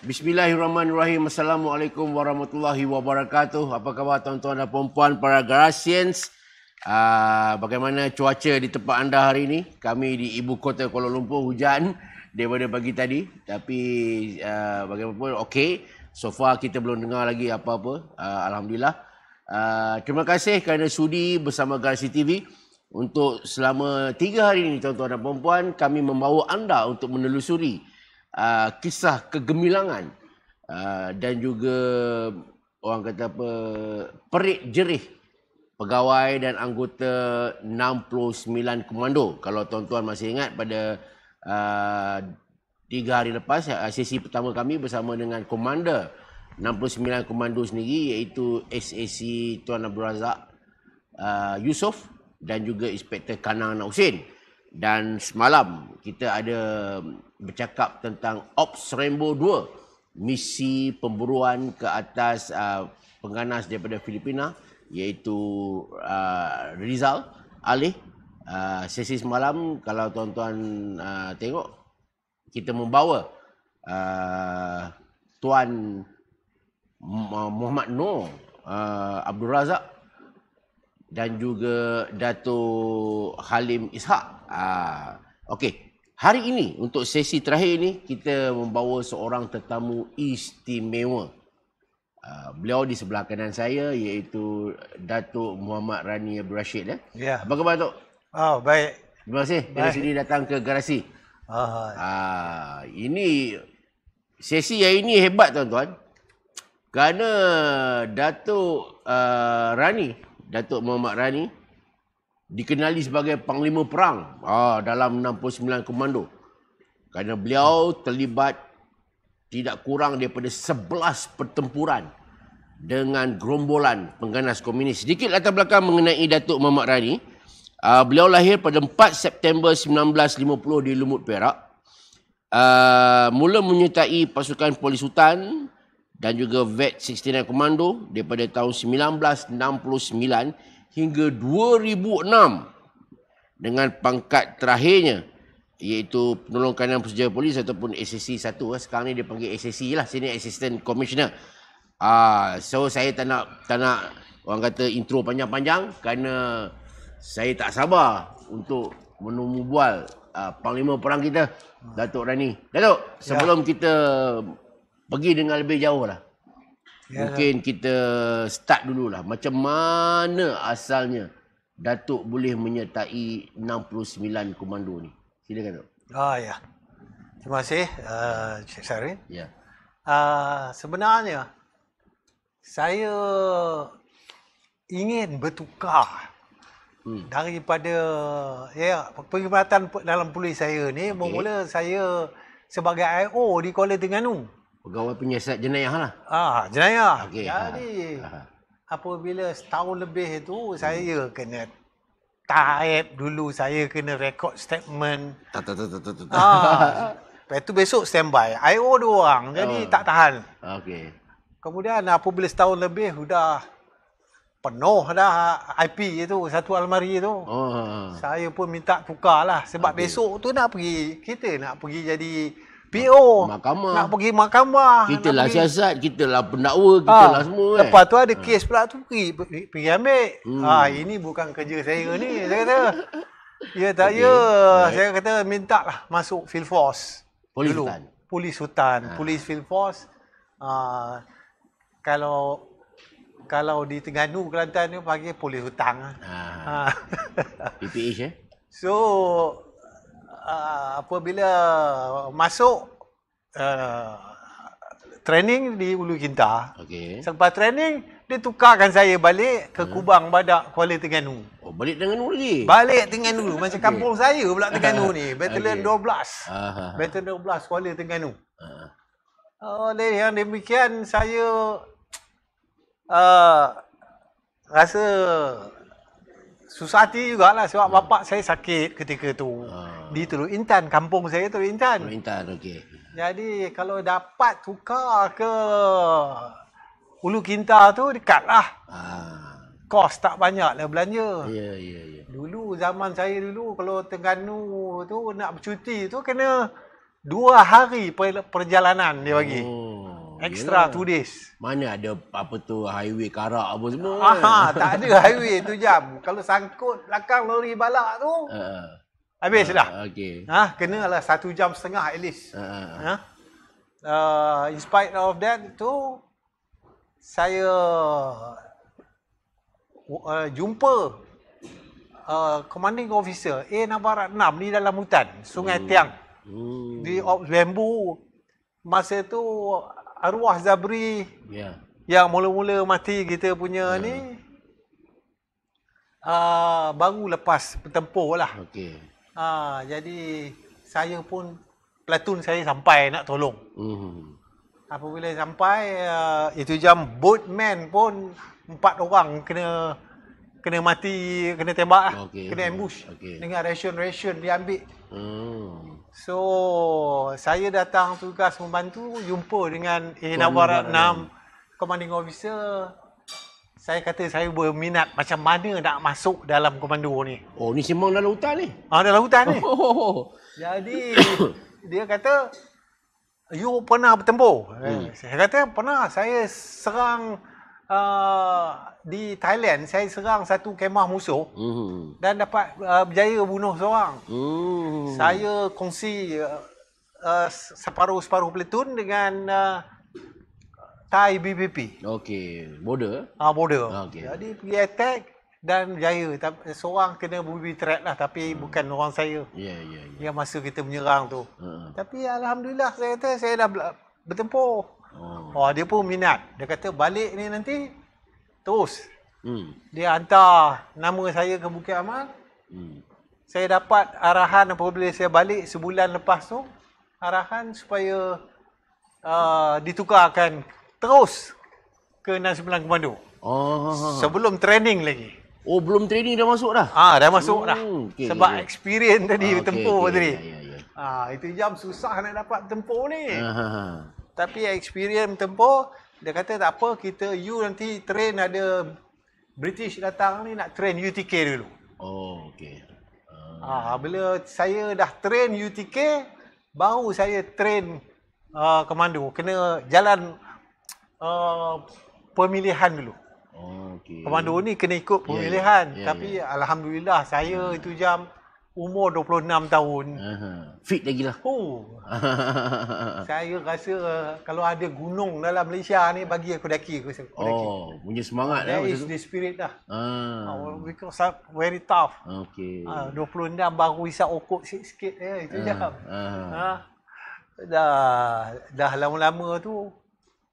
Bismillahirrahmanirrahim. Assalamualaikum warahmatullahi wabarakatuh. Apa khabar tuan-tuan dan puan-puan para Garasians? Ah, bagaimana cuaca di tempat anda hari ini? Kami di ibu kota Kuala Lumpur hujan daripada pagi tadi. Tapi aa, ah, bagaimanapun okey. So far kita belum dengar lagi apa-apa. Ah, Alhamdulillah. Aa, terima kasih kerana sudi bersama Garasi TV. Untuk selama tiga hari ini tuan-tuan dan puan-puan, kami membawa anda untuk menelusuri Ah, kisah kegemilangan uh, dan juga orang kata apa perik jerih pegawai dan anggota 69 komando kalau tuan-tuan masih ingat pada uh, tiga hari lepas sesi pertama kami bersama dengan komander 69 komando sendiri iaitu SAC Tuan Abdul Razak uh, Yusof dan juga Inspektor Kanang Nausin dan semalam kita ada bercakap tentang Ops Rembo 2 misi pemburuan ke atas uh, penganas daripada Filipina iaitu uh, Rizal Ali uh, sesi semalam kalau tuan-tuan uh, tengok kita membawa uh, tuan uh, Muhammad Noor uh, Abdul Razak dan juga Dato Halim Ishak Ah, okey, hari ini untuk sesi terakhir ini kita membawa seorang tetamu istimewa. Ah, beliau di sebelah kanan saya iaitu Datuk Muhammad Rani Abdul Rashid. Ya. Eh. ya. Apa khabar Datuk? Oh, baik. Terima kasih. Baik. sini datang ke garasi. Oh, ah, hai. ini sesi yang ini hebat tuan-tuan. Kerana Datuk uh, Rani, Datuk Muhammad Rani, dikenali sebagai panglima perang ah dalam 69 komando kerana beliau terlibat tidak kurang daripada 11 pertempuran dengan gerombolan pengganas komunis. Sedikit latar belakang mengenai Datuk Muhammad Rani. Uh, beliau lahir pada 4 September 1950 di Lumut Perak. Uh, mula menyertai pasukan polis hutan dan juga VET 69 Komando daripada tahun 1969 hingga 2006 dengan pangkat terakhirnya iaitu penolong kanan pesuja polis ataupun SSC 1 ah, sekarang ni dia panggil SSC lah sini assistant commissioner ah so saya tak nak tak nak orang kata intro panjang-panjang kerana saya tak sabar untuk menemu bual uh, ah, panglima perang kita Datuk Rani Datuk ya. sebelum ya. kita pergi dengan lebih jauh lah Ya. Mungkin kita start dululah. Macam mana asalnya Datuk boleh menyertai 69 komando ni? Silakan, Datuk. Ah, ya. Terima kasih, uh, Cik Sarin. Ya. Uh, sebenarnya, saya ingin bertukar hmm. daripada ya, perkhidmatan dalam polis saya ni. Okay. mula saya sebagai IO di Kuala Terengganu pegawai penyiasat jenayah lah. Ah, jenayah. Okay. Ha. Jadi ah. apabila setahun lebih itu hmm. saya kena taip dulu saya kena record statement. Tak tak tak tak tak. tak. Ah. Lepas tu besok standby. IO dua orang. Jadi oh. tak tahan. Okey. Kemudian apabila setahun lebih sudah penuh dah IP itu satu almari itu. Oh. Ha, saya pun minta lah sebab okay. besok tu nak pergi kita nak pergi jadi PO. Mahkamah. Nak pergi mahkamah. Kita lah siasat, kita lah pendakwa, kita ah. lah ha. semua. Eh. Lepas tu ada ha. kes pula tu pergi, pergi ambil. Hmm. Ha, ini bukan kerja saya ni, saya kata. Ya tak okay. ya. Right. Saya kata minta lah masuk field force. Polis dulu. hutan. Polis hutan, ha. polis field force. Ha. kalau kalau di Terengganu Kelantan ni panggil polis hutang. Ha. ha. PPH eh. So uh, apabila masuk uh, training di Ulu Kinta. Okay. Selepas training, dia tukarkan saya balik ke hmm. Kubang Badak, Kuala Terengganu. Oh, balik Terengganu lagi? Balik Terengganu. Okay. Macam kampung saya pula Terengganu ni. Battalion okay. 12. Aha. Battalion 12, Kuala Terengganu. Ha. Oleh yang demikian, saya uh, rasa susah hati jugalah sebab hmm. bapak saya sakit ketika tu. Aha di Teluk Intan. Kampung saya Teluk Intan. Teluk Intan, okey. Jadi kalau dapat tukar ke Ulu Kinta tu dekat lah. Ah. Kos tak banyak lah belanja. Ya, yeah, ya, yeah, ya. Yeah. Dulu zaman saya dulu kalau Terengganu tu nak bercuti tu kena dua hari perjalanan dia bagi. Oh. Extra Yelah. two days. Mana ada apa tu highway karak apa semua. Aha, kan? tak ada highway tu jam. Kalau sangkut belakang lori balak tu. Uh. Habis uh, lah. Okay. Ha, kena lah satu jam setengah at least. Uh, ha? uh, in spite of that tu, saya uh, jumpa uh, commanding officer A Nabarat 6 ni dalam hutan, Sungai hmm. Tiang. Hmm. Di Ops Bambu, masa tu arwah Zabri yeah. yang mula-mula mati kita punya yeah. ni, uh, baru lepas bertempur lah. Okay. Ha, jadi saya pun platoon saya sampai nak tolong. Hmm. Apabila sampai uh, itu jam boatman pun empat orang kena kena mati kena tembak lah. okay. kena ambush okay. dengan ration ration diambil. Hmm. So saya datang tugas membantu jumpa dengan Enawara 6 eh. commanding officer saya kata saya berminat macam mana nak masuk dalam komando ni. Oh, ni sembang dalam hutan ni. Ah, dalam hutan ni. Oh. oh, oh. Jadi dia kata you pernah bertempur. Eh, hmm. Saya kata pernah saya serang uh, di Thailand, saya serang satu kemah musuh. Hmm. Dan dapat uh, berjaya bunuh seorang. Hmm. Saya kongsi uh, uh, separuh-separuh peletun dengan uh, Thai BBP. Okey, border. Ah ha, border. Ah, okay. Jadi pergi attack dan jaya. Seorang kena booby trap lah tapi hmm. bukan orang saya. Ya, yeah, ya, yeah, ya. Yeah. Yang masa kita menyerang tu. Hmm. Tapi alhamdulillah saya kata saya dah bertempur. Oh. oh. dia pun minat. Dia kata balik ni nanti terus. Hmm. Dia hantar nama saya ke Bukit Aman. Hmm. Saya dapat arahan apabila saya balik sebulan lepas tu arahan supaya uh, ditukarkan terus ke 69 komando. Oh. Sebelum training lagi. Oh, belum training dah masuk dah. Ah, dah masuk dah. Oh, okay, Sebab okay, experience tadi ah, okay, tempoh okay, tadi. Yeah, yeah, yeah. Ah, itu jam susah nak dapat tempoh ni. uh Tapi experience tempoh dia kata tak apa kita you nanti train ada British datang ni nak train UTK dulu. Oh, okey. Uh. Ah, bila saya dah train UTK baru saya train uh, komando kena jalan Uh, pemilihan dulu. Oh, okay. Pemandu ni kena ikut ya, ya. pemilihan. Yeah, yeah. Tapi yeah, yeah. Alhamdulillah saya hmm. itu jam umur 26 tahun. Uh-huh. Fit lagi lah. Oh. saya rasa uh, kalau ada gunung dalam Malaysia ni bagi aku daki. Aku daki. Oh, punya semangat lah. is the spirit lah. Ah. ah uh, because I'm very tough. Okay. Uh, 26 baru isap okok sikit-sikit. Eh, ya, itu uh, ah, je. Uh. Ah. Uh, dah, dah lama-lama tu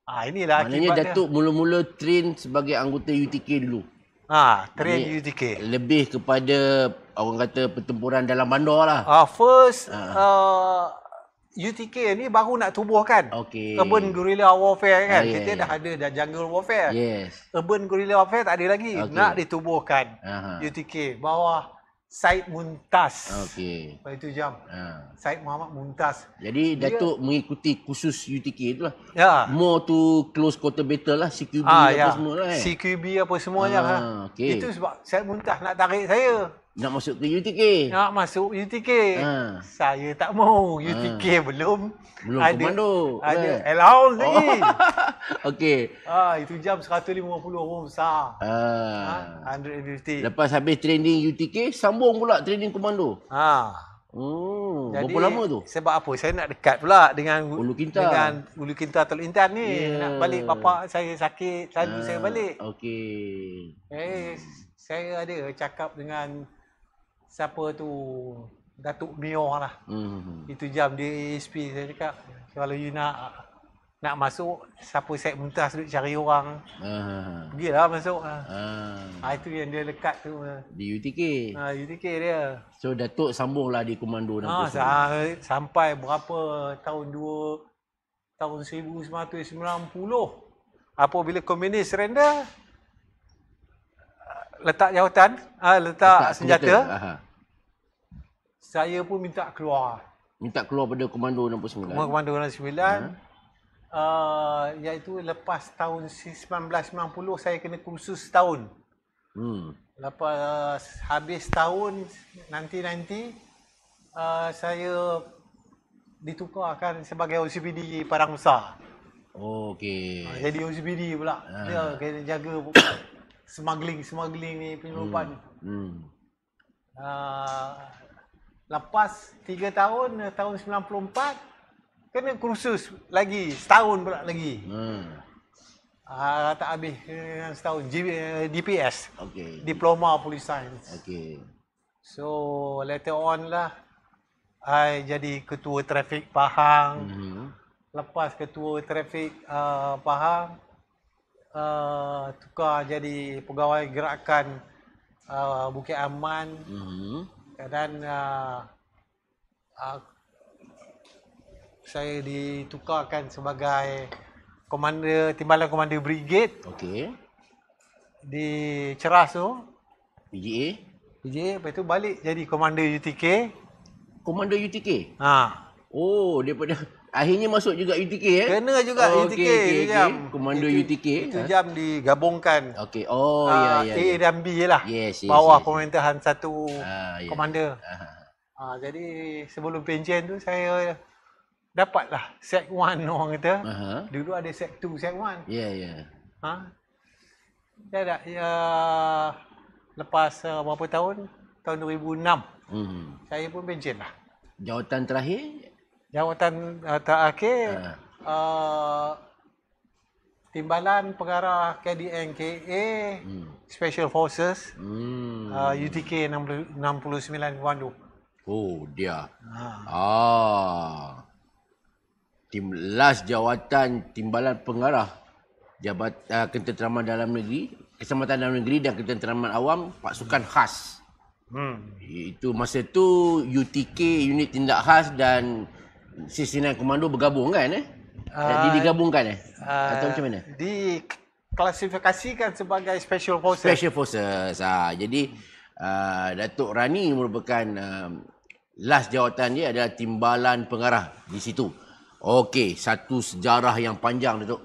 Ah inilah Maknanya Datuk mula-mula train sebagai anggota UTK dulu. Ha, train Ini UTK. Lebih kepada orang kata pertempuran dalam bandar lah. Ah, uh, first ha. Ah. uh, UTK ni baru nak tubuh kan. Okay. Urban Guerrilla Warfare kan. Ah, yeah, Kita yeah. dah ada dah Jungle Warfare. Yes. Urban Guerrilla Warfare tak ada lagi. Okay. Nak ditubuhkan. Aha. UTK bawah Said Muntas. Okey. Pada itu jam. Ha. Said Muhammad Muntas. Jadi dia, Datuk mengikuti kursus UTK tu lah. Ya. More tu close quarter battle lah. CQB ha, ah, apa ya. semua lah eh. CQB apa semua ah, ha, lah. Okay. Itu sebab Said Muntas nak tarik saya. Nak masuk ke UTK? Nak masuk UTK. Ha. Saya tak mau UTK ha. belum. Belum ada, mana Ada ha. Kan? allow oh. lagi. Okey. Ah ha, itu jam 150 orang besar. Ah. Ha. Ha, 150. Lepas habis training UTK, sambung pula training komando. Ha. Oh, Jadi, berapa lama tu? Sebab apa? Saya nak dekat pula dengan Ulu Kinta. Dengan Ulu Kinta Teluk Intan ni. Yeah. Nak balik bapa saya sakit, selalu ha. saya balik. Okey. Eh, hmm. saya ada cakap dengan siapa tu Datuk Mio lah. Hmm. Itu jam dia ASP saya cakap kalau you nak nak masuk siapa set muntas duk cari orang. Ha. Uh. Gilalah masuk. Ha. Uh. Ha itu yang dia lekat tu. Di UTK. Ha ah, UTK dia. So Datuk sambunglah di komando ha, sah- sampai berapa tahun 2 tahun 1990. Apabila komunis surrender letak jawatan, ha, letak, letak senjata. Kereta saya pun minta keluar. Minta keluar pada Komando 69? Komando, Komando 69. Hmm. Uh, iaitu lepas tahun 1990, saya kena kursus setahun. Hmm. Lepas uh, habis tahun nanti-nanti, uh, saya ditukarkan sebagai OCPD Parang Besar. Oh, okay. Uh, jadi OCPD pula. Hmm. Dia kena jaga smuggling-smuggling ni penyelupan. Hmm. hmm. Uh, lepas 3 tahun eh, tahun 94 kena kursus lagi setahun pula lagi hmm uh, tak habis uh, setahun G, eh, DPS okay. diploma police science okay. so later on lah I jadi ketua trafik Pahang mm-hmm. lepas ketua trafik uh, ah, Pahang uh, tukar jadi pegawai gerakan uh, Bukit Aman mm-hmm dan uh, uh, saya ditukarkan sebagai komander timbalan komander brigade okey di Ceras tu PGA PGA lepas tu balik jadi komander UTK komander UTK ha oh daripada Akhirnya masuk juga UTK eh? Kena juga oh, UTK okay, okay, jam. Okay. Komando itu, UTK. Itu eh? jam digabungkan. Okey, Oh, uh, ya, yeah, ya. Yeah, A dan B lah. Yes, yes, bawah yes, yes. pemerintahan satu uh, ah, yeah. komander. Uh-huh. jadi sebelum pencen tu saya dapatlah set 1 orang kata. uh Dulu ada set 2, set 1. Ya, ya. Ha? Ya tak? Ya, lepas eh, berapa tahun? Tahun 2006. Mm-hmm. Saya pun pencen lah. Jawatan terakhir Jawatan uh, terakhir ha. uh, Timbalan Pengarah KDNKA hmm. Special Forces hmm. uh, UTK 69 Kuandu Oh dia ha. ah. Tim, Last jawatan Timbalan Pengarah Jabat uh, Ketenteraman Dalam Negeri Keselamatan Dalam Negeri dan Ketenteraman Awam Pasukan hmm. Khas hmm. Itu masa tu UTK Unit Tindak Khas dan 69 komando bergabung kan eh? Jadi eh, ah, digabungkan eh? Uh, Atau macam mana? Diklasifikasikan sebagai special forces. Special forces. Ha, jadi uh, Datuk Rani merupakan um, last jawatan dia adalah timbalan pengarah di situ. Okey, satu sejarah yang panjang Datuk.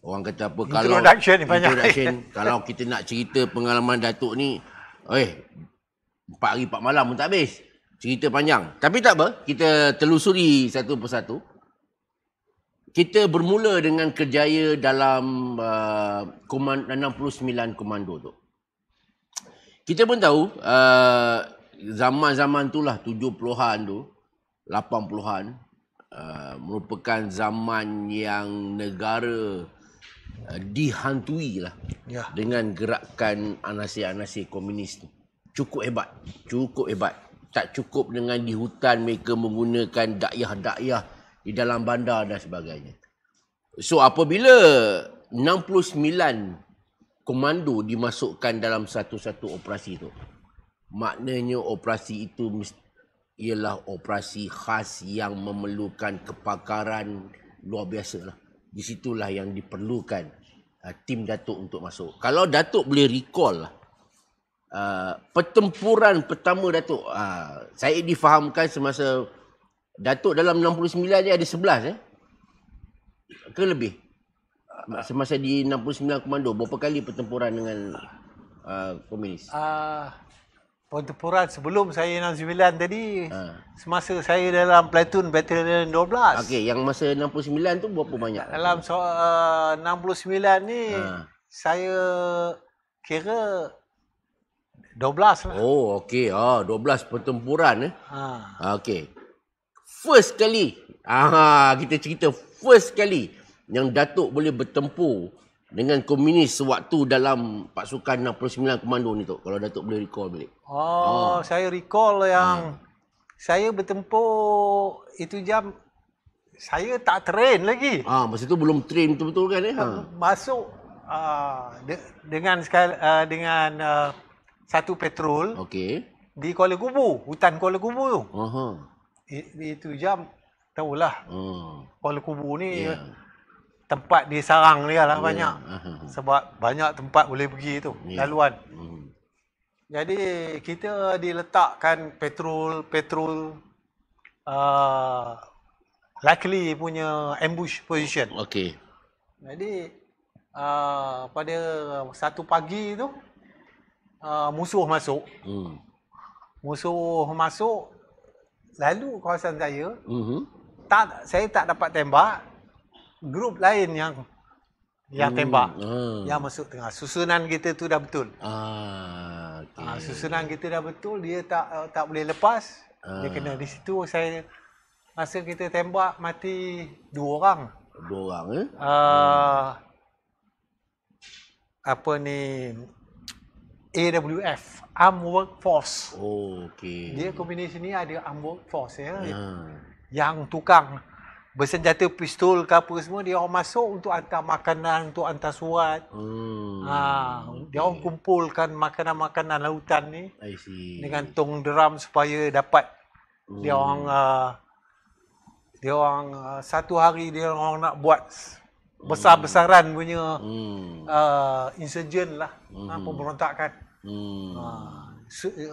Orang kata apa kalau introduction, introduction banyak. kalau kita nak cerita pengalaman Datuk ni, eh 4 hari 4 malam pun tak habis. Cerita panjang. Tapi tak apa, kita telusuri satu persatu. Kita bermula dengan kerjaya dalam uh, 69 komando tu. Kita pun tahu zaman uh, zaman-zaman itulah 70-an tu, 80-an lah, uh, merupakan zaman yang negara uh, dihantui lah ya. dengan gerakan anasir-anasir komunis tu. Cukup hebat. Cukup hebat tak cukup dengan di hutan mereka menggunakan dakyah-dakyah di dalam bandar dan sebagainya. So apabila 69 komando dimasukkan dalam satu-satu operasi itu, maknanya operasi itu ialah operasi khas yang memerlukan kepakaran luar biasa. Lah. Di situlah yang diperlukan uh, tim Datuk untuk masuk. Kalau Datuk boleh recall lah, uh, pertempuran pertama Datuk. Uh, ah, saya difahamkan semasa Datuk dalam 69 ni ada 11 eh. Ke lebih? Semasa di 69 komando, berapa kali pertempuran dengan uh, komunis? Uh, pertempuran sebelum saya 69 tadi, uh. semasa saya dalam platoon battalion 12. Okey, yang masa 69 tu berapa banyak? Dalam so, uh, 69 ni, uh. saya kira 12 lah. Oh, okey. Ah, ha, 12 pertempuran eh. Ha. Ah, okey. First kali. Aha, kita cerita first kali yang Datuk boleh bertempur dengan komunis sewaktu dalam pasukan 69 komando ni tu. Kalau Datuk boleh recall balik. Oh, ha. saya recall lah, yang ha. saya bertempur itu jam saya tak train lagi. Ah, ha, masa tu belum train betul-betul kan eh. Ha. Masuk uh, de- dengan sekali, uh, dengan uh, satu petrol okey di Kuala Kubu hutan Kuala Kubu tu uh-huh. itu jam tahulah uh. Kuala Kubu ni yeah. tempat dia sarang dia lah uh. banyak uh-huh. sebab banyak tempat boleh pergi tu yeah. laluan uh-huh. jadi kita diletakkan petrol petrol uh, luckily punya ambush position okey jadi uh, pada satu pagi tu uh, musuh masuk. Hmm. Musuh masuk lalu kawasan saya. Mm-hmm. Tak saya tak dapat tembak. Grup lain yang yang hmm, tembak. Hmm. Yang masuk tengah. Susunan kita tu dah betul. Ah, okay. Ah, susunan kita dah betul, dia tak eh, tak boleh lepas. Ah. Dia kena di situ saya masa kita tembak mati dua orang. Dua orang eh? Uh, hmm. apa ni AWF Arm Workforce. Oh, okay. Dia kombinasi ni ada Arm Workforce ya. Hmm. Yang tukang bersenjata pistol ke apa semua dia orang masuk untuk hantar makanan untuk hantar surat. Hmm. Ha, dia orang kumpulkan makanan-makanan lautan ni. I see. Dengan tong drum supaya dapat hmm. Ah, dia orang uh, dia orang uh, satu hari dia orang nak buat besar-besaran punya hmm. uh, insurgent lah ha, hmm. uh, pemberontakan hmm. Ha,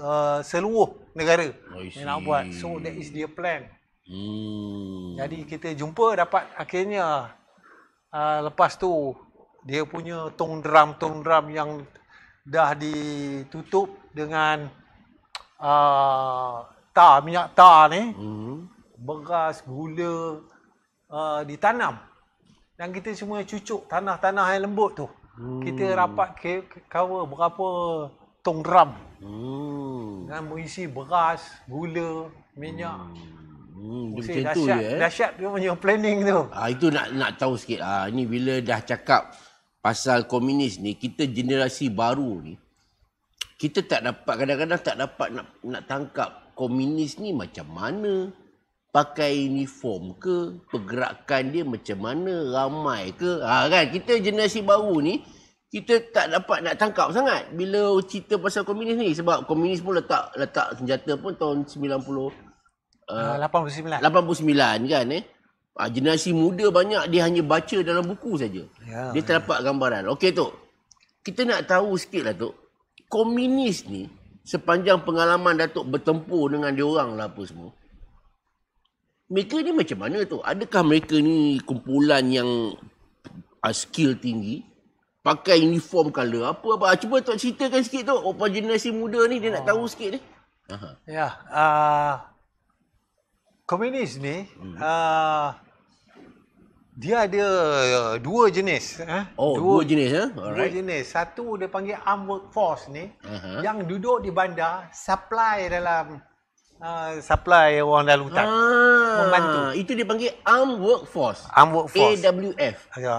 uh, seluruh negara yang nak buat so that is their plan hmm. jadi kita jumpa dapat akhirnya uh, lepas tu dia punya tong drum tong drum yang dah ditutup dengan uh, tar minyak tar ni hmm. beras gula uh, ditanam dan kita semua cucuk tanah-tanah yang lembut tu. Hmm. Kita rapat ke, ke cover berapa tong drum. Hmm. Dan mengisi beras, gula, minyak. Hmm. hmm. Macam dahsyat, tu je, eh. dahsyat dia punya planning tu. Ah ha, itu nak nak tahu sikit. Ah ha, ni bila dah cakap pasal komunis ni, kita generasi baru ni kita tak dapat kadang-kadang tak dapat nak nak tangkap komunis ni macam mana pakai uniform ke pergerakan dia macam mana ramai ke ha kan kita generasi baru ni kita tak dapat nak tangkap sangat bila cerita pasal komunis ni sebab komunis pun letak letak senjata pun tahun 90 uh, 89 89 kan eh ha, generasi muda banyak dia hanya baca dalam buku saja ya, dia tak ya. dapat gambaran okey tu kita nak tahu sikitlah tu komunis ni sepanjang pengalaman datuk bertempur dengan dia orang lah apa semua mereka ni macam mana tu? Adakah mereka ni kumpulan yang uh, skill tinggi? Pakai uniform color apa apa? Ah, cuba tak ceritakan sikit tu. Apa generasi muda ni dia oh. nak tahu oh. sikit ni. Aha. Ya. Yeah, uh, komunis ni hmm. uh, dia ada uh, dua jenis. Eh? Oh, dua, dua jenis. Eh? Dua jenis. Satu dia panggil armed force ni. uh Yang duduk di bandar, supply dalam Ah, supply orang dalam hutan. Ah, Membantu. Itu dipanggil armed workforce. Armed workforce. AWF. Ya.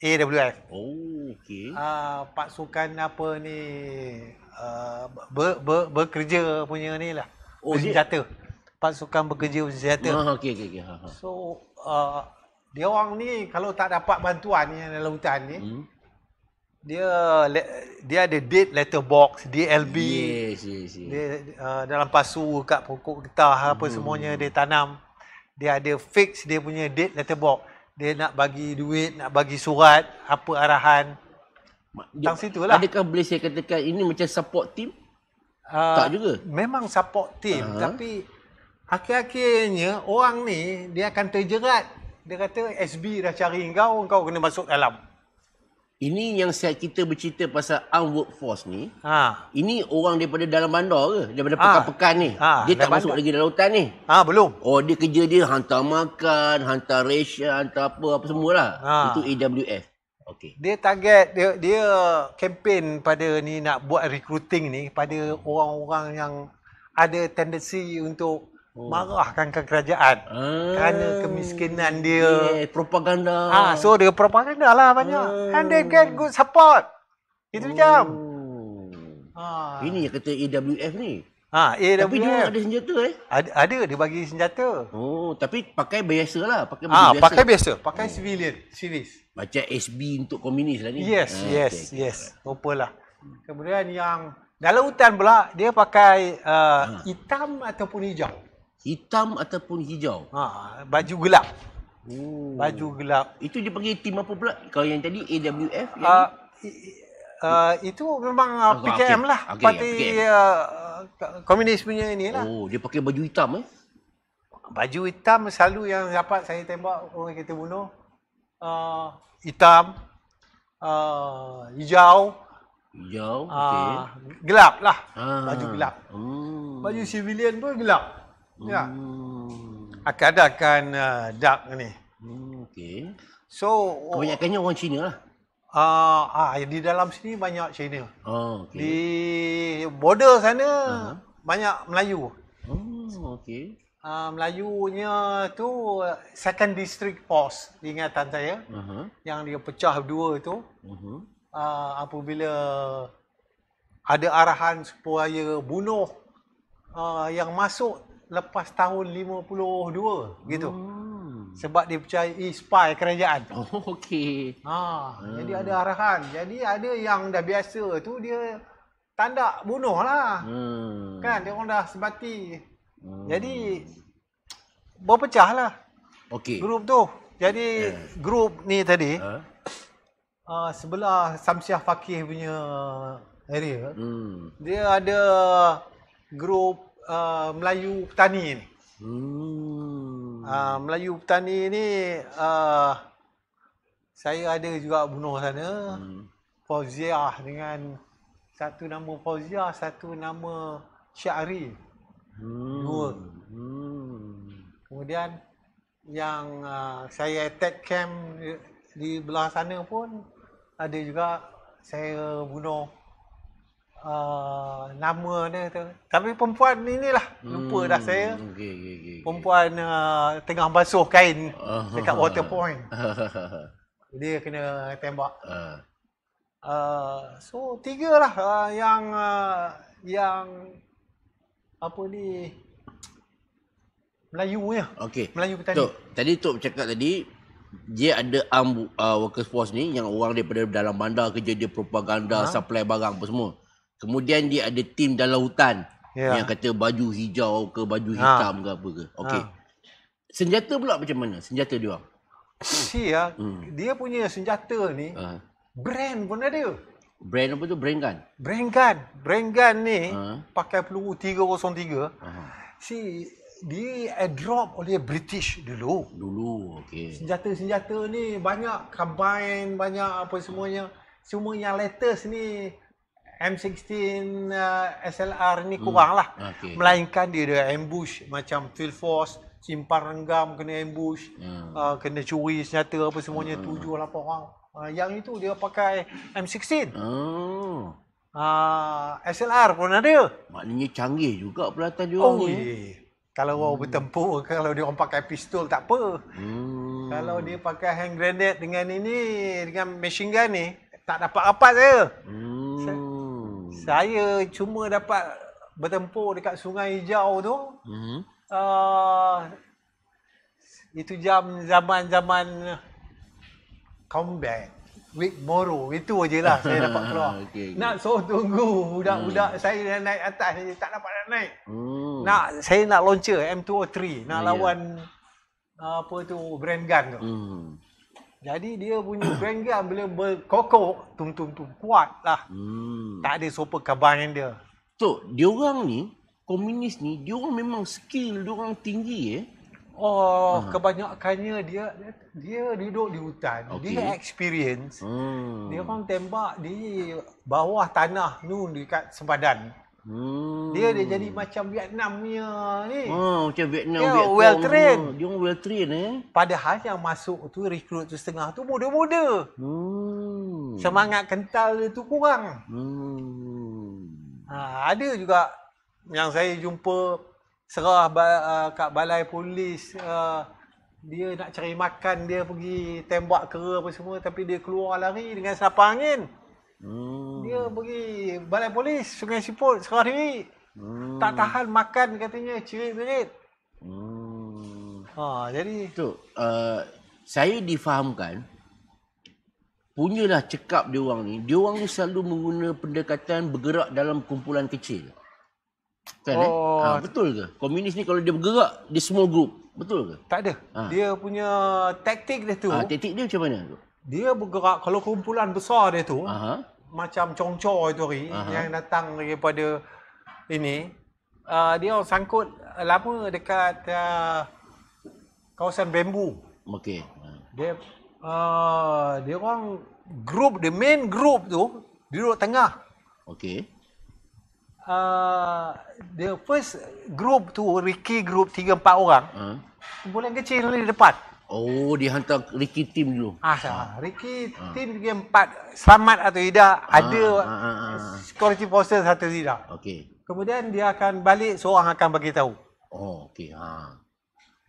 AWF. Oh, okey. Ah, pasukan apa ni? Ah, ber, ber, bekerja punya ni lah. Oh, bersenjata. Dia... Pasukan bekerja bersenjata. Ah, okey, okey, okey. Ha, ha. So, ah, dia orang ni kalau tak dapat bantuan ni dalam hutan ni, hmm dia dia ada date letter box DLB yes, yes, yes. dia uh, dalam pasu kat pokok getah apa hmm. semuanya dia tanam dia ada fix dia punya date letter box dia nak bagi duit nak bagi surat apa arahan tang lah. adakah boleh saya katakan ini macam support team uh, tak juga memang support team uh-huh. tapi akhir-akhirnya orang ni dia akan terjerat dia kata SB dah cari engkau engkau kena masuk dalam ini yang saya kita bercerita pasal armed workforce ni. Ha. Ini orang daripada dalam bandar ke? Daripada ha. pekan-pekan ni. Ha. Dia tak masuk lagi dalam hutan ni. Ha, belum. Oh, dia kerja dia hantar makan, hantar ration, hantar apa apa semualah. Ha. Itu AWF. Okay. Dia target dia dia kempen pada ni nak buat recruiting ni pada orang-orang yang ada tendensi untuk Oh. marahkan ke kerajaan ah. kerana kemiskinan dia yeah, propaganda ah so dia propaganda lah banyak ah. and they get good support itu oh. jam ha ah. ini yang kata AWF ni ha ah, AWF tapi dia ada senjata eh ada ada dia bagi senjata oh tapi pakai biasalah pakai ha, biasa pakai biasa pakai oh. civilian civis macam SB untuk komunis lah ni yes ah, yes okay, okay. yes rupalah kemudian yang dalam hutan pula dia pakai uh, ha. hitam ataupun hijau hitam ataupun hijau. Ha, baju gelap. Ooh. Baju gelap. Itu dia panggil tim apa pula? Kalau yang tadi AWF yang uh, uh, itu memang uh, PKM okay. lah. Okay. Parti PKM. Uh, ah, komunis punya ini lah. Oh, dia pakai baju hitam eh. Baju hitam selalu yang dapat saya tembak orang yang kita bunuh. Uh, hitam uh, hijau hijau okey gelap lah ah. baju gelap hmm. baju civilian pun gelap Ya. Hmm. Akan adakan uh, dak ni. Hmm, okay. So oh, kebanyakannya orang Cina lah. Uh, ah, uh, uh, di dalam sini banyak Cina. Oh, okay. Di border sana uh-huh. banyak Melayu. Oh, okay. Uh, ah, Melayunya tu second district force ingatan saya uh-huh. yang dia pecah dua tu uh-huh. uh, apabila ada arahan supaya bunuh uh, yang masuk lepas tahun 52 gitu. Hmm. Sebab dipercayai eh, spy kerajaan. Oh, Okey. Ha, hmm. jadi ada arahan. Jadi ada yang dah biasa tu dia tanda bunuhlah. Hmm. Kan dia orang dah sebati. Hmm. Jadi lah. Okey. Grup tu. Jadi yeah. grup ni tadi huh? Eh? uh, ah, sebelah Samsiah Fakih punya area. Hmm. Dia ada grup uh, Melayu petani ni. Hmm. Uh, Melayu petani ni uh, saya ada juga bunuh sana. Hmm. Fauziah dengan satu nama Fauziah, satu nama Syari. Hmm. Dua. Hmm. Kemudian yang uh, saya attack camp di, di belah sana pun ada juga saya bunuh uh, nama dia tu. Tapi perempuan ni lah, Lupa hmm. dah saya. Okay, okay, okay, okay. Perempuan uh, tengah basuh kain uh-huh. dekat water point. uh Dia kena tembak. Uh. Uh, so, tiga lah uh, yang uh, yang apa ni Melayu ya. Okey. Melayu petani. Tok, tadi Tok cakap tadi dia ada um, uh, workers force ni yang orang daripada dalam bandar kerja dia propaganda, ha? supply barang apa semua. Kemudian dia ada tim dalam hutan yeah. yang kata baju hijau ke baju ha. hitam ha. ke apa ke. Okey. Ha. Senjata pula macam mana? Senjata dia orang. Si ya, hmm. dia punya senjata ni ha. brand pun ada. Brand apa tu? Brand gun. Brand gun. Brand gun ni ha. pakai peluru 303. Ha. Si dia airdrop oleh British dulu. Dulu, okey. Senjata-senjata ni banyak combine, banyak apa semuanya. Semua yang latest ni M16 uh, SLR ni hmm. kurang lah. Okay. Melainkan dia ada ambush macam field force, simpan renggam kena ambush, hmm. uh, kena curi senjata apa semuanya, hmm. tujuh, lah lapan orang. Uh, yang itu dia pakai M16. Oh. Uh, SLR pun ada. Maknanya canggih juga pelatan dia oh, orang oh, ni. Kalau hmm. orang bertempur, kalau dia orang pakai pistol tak apa. Hmm. Kalau dia pakai hand grenade dengan ini, dengan machine gun ni, tak dapat rapat saya. Hmm. Saya cuma dapat bertempur dekat Sungai Hijau tu. Mm-hmm. Uh, itu jam zaman-zaman combat. Week Moro itu aje lah saya dapat keluar. Ah, okay, okay. Nak so tunggu budak-budak hmm. saya dah naik atas ni tak dapat nak naik. Hmm. Nak saya nak launcher M203 nak yeah. lawan ah, apa tu brand gun tu. Hmm. Jadi dia bunyi berenggang bila berkokok, tung tung tung kuat lah. Hmm. Tak ada sopa kabanin dia. So, dia orang ni, komunis ni, dia orang memang skill dia orang tinggi eh. Oh, uh-huh. kebanyakannya dia, dia dia duduk di hutan. Okay. Dia experience. Hmm. Dia orang tembak di bawah tanah nun dekat sempadan. Hmm. Dia dia jadi hmm. macam Vietnam punya ni. Oh, macam Vietnam dia Vietcong. well trained. Dia orang well trained. eh. Padahal yang masuk tu rekrut tu setengah tu muda-muda. Hmm. Semangat kental dia tu kurang. Hmm. Ha, ada juga yang saya jumpa serah uh, ah, kat balai polis uh, dia nak cari makan dia pergi tembak kera apa semua tapi dia keluar lari dengan senapang angin. Hmm. Dia pergi balai polis Sungai Siput sekarang ni. Hmm. Tak tahan makan katanya cirit-cirit. Hmm. Ha, jadi tu uh, saya difahamkan punyalah cekap dia orang ni. Dia orang ni selalu menggunakan pendekatan bergerak dalam kumpulan kecil. Kan, eh? oh. eh? ha, betul ke? Komunis ni kalau dia bergerak di small group, betul ke? Tak ada. Ha. Dia punya taktik dia tu. Ha, taktik dia macam mana tu? dia bergerak kalau kumpulan besar dia tu uh macam congcor itu hari uh yang datang daripada ini uh, dia sangkut lama dekat uh, kawasan bambu okey dia uh, dia orang group the main group tu duduk tengah okey Uh, the first group tu Ricky group 3 4 orang. Hmm. Kumpulan kecil ni depan. Oh, dia hantar Ricky Tim dulu. Ah, ah. Ricky Tim ah. empat selamat atau tidak ah. ada ah. ah, ah. security forces atau tidak. Okey. Kemudian dia akan balik seorang akan bagi tahu. Oh, okey. Ah.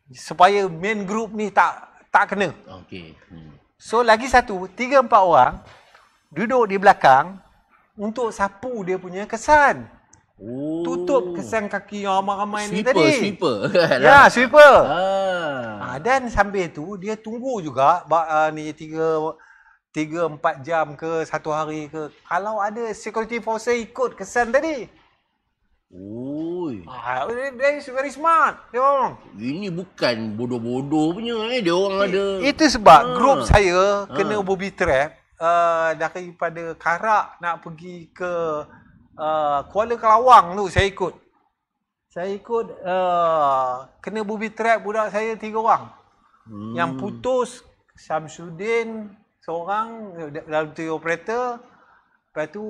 Supaya main group ni tak tak kena. Okey. Hmm. So lagi satu, tiga empat orang duduk di belakang untuk sapu dia punya kesan. Ooh. Tutup oh. kesan kaki yang ramai-ramai ni tadi. Sweeper, sweeper. ya, lah. sweeper. Ah. ah. Dan sambil tu, dia tunggu juga uh, ni tiga, tiga, empat jam ke satu hari ke. Kalau ada security force ikut kesan tadi. Ui. Ah, dia is very smart. Dia orang. Ini bukan bodoh-bodoh punya. Eh. Dia orang It, ada. Itu sebab ah. grup saya kena Bobby ah. booby trap. Uh, daripada Karak nak pergi ke Ah, Kuala Kelawang tu saya ikut. Saya ikut uh, kena booby trap budak saya tiga orang. Hmm. Yang putus Samsudin seorang dalam tu operator. Lepas tu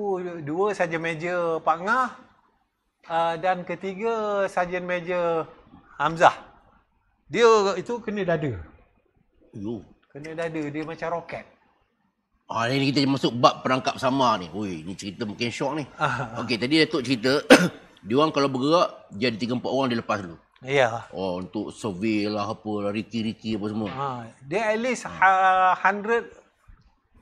dua saja meja Pak Ngah uh, dan ketiga saja meja Hamzah. Dia itu kena dada. Hmm. Kena dada dia macam roket. Ha, ah, ini kita masuk bab perangkap sama ni. Ui, ni cerita mungkin syok ni. Ah. Okey, tadi Datuk cerita, dia orang kalau bergerak, dia ada tiga empat orang dia lepas dulu. Ya. Yeah. Oh, untuk survey lah apa, lah, riki-riki apa semua. Ha, dia at least ha. Uh,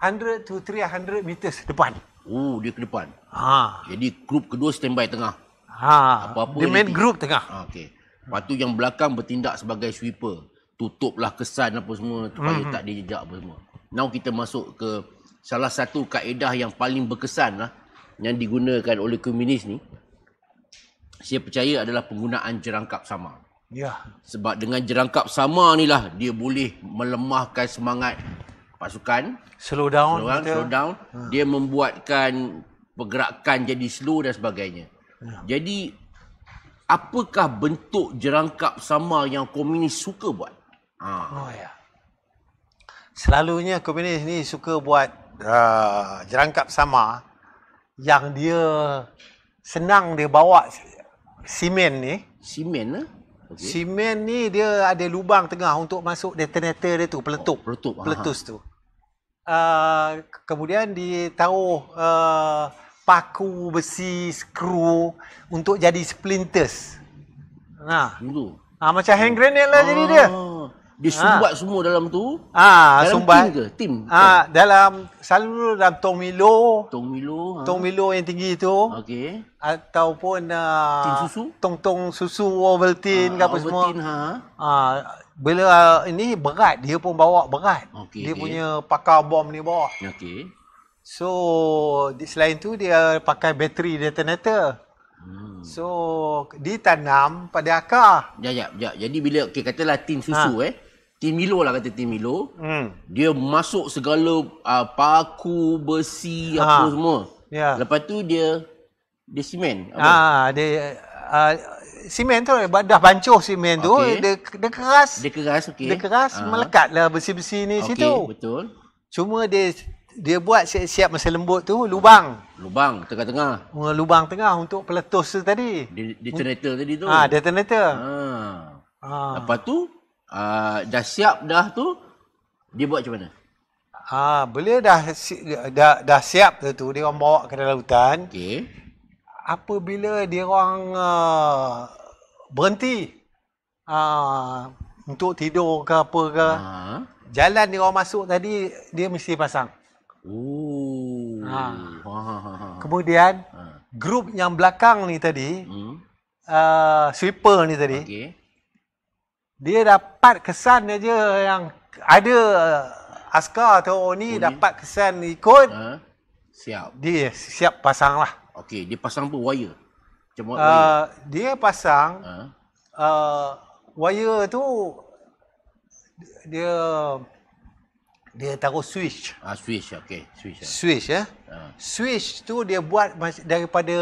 100, 100 to 300 meters depan. Oh, dia ke depan. Ha. Jadi, grup kedua standby tengah. Ha. Apa-apa The main group tengah. Ha, ah, okay. Lepas tu yang belakang bertindak sebagai sweeper. Tutuplah kesan apa semua supaya mm-hmm. tak dia jejak apa semua. Now kita masuk ke salah satu kaedah yang paling berkesan lah yang digunakan oleh komunis ni saya percaya adalah penggunaan jerangkap sama. Ya. Sebab dengan jerangkap sama ni lah dia boleh melemahkan semangat pasukan. Slow down. Slow down. Slow down. Hmm. Dia membuatkan pergerakan jadi slow dan sebagainya. Ya. Jadi apakah bentuk jerangkap sama yang komunis suka buat? Ha. Oh ya. Selalunya komunis ni suka buat Ah, jerangkap sama yang dia senang dia bawa simen ni. Simen lah. Okay. Simen ni dia ada lubang tengah untuk masuk detonator dia tu, peletup. Oh, peletup. Peletus tu. Uh, kemudian ditaruh uh, ah, paku besi skru untuk jadi splinters. Nah. Ha. ha, macam hand grenade lah oh. jadi dia. Dia ah. sumbat semua dalam tu. Ha, dalam sumbat. Dalam ke? Tim? Ha, ah, kan? dalam, selalu dalam Tong Milo. Tong Milo. Ha. Tong Milo yang tinggi tu. Okey. Ataupun... Uh, Tim susu? Tong-tong susu, Ovaltine ha, ke apa Ovaltine, semua. Ovaltine, ha. ha. Bila uh, ini berat, dia pun bawa berat. Okay, dia okay. punya pakar bom ni bawa. Okey. So, di, selain tu dia pakai bateri detonator. Hmm. So ditanam pada akar. Ya ya, ya. jadi bila okey katalah tin susu ha. eh. Tim Milo lah kata Tim Milo. Hmm. Dia masuk segala uh, paku, besi, ha. apa semua. Ya. Lepas tu dia dia simen. Ah, ha, dia uh, simen tu dah bancuh simen tu. Okay. Dia, dia keras. Dia keras, okey. Dia keras, ha. melekatlah besi-besi ni okay, situ. Okey, betul. Cuma dia dia buat siap-siap masa lembut tu lubang. Lubang tengah-tengah. Lubang tengah untuk peletus tu tadi. di dia tadi tu. Ah, ha, detonator. Ha. Ha. Lepas tu Ah, dah siap dah tu dia buat macam mana? Ha, bila dah dah dah siap tu, tu dia orang bawa ke dalam hutan. Okey. Apabila dia orang uh, berhenti uh, untuk tidur ke apa ke? Ha. Jalan dia orang masuk tadi dia mesti pasang. Oh. Ha. Ha, ha, ha. ha. Kemudian ha. grup yang belakang ni tadi hmm. uh, sweeper ni tadi. Okey dia dapat kesan aja yang ada uh, askar atau oni Kuni. dapat kesan ikut ha? siap dia siap pasang lah okey dia pasang apa wire macam uh, dia pasang ha? uh, wire tu dia dia taruh switch ah switch okey switch switch ya eh? ha. switch tu dia buat daripada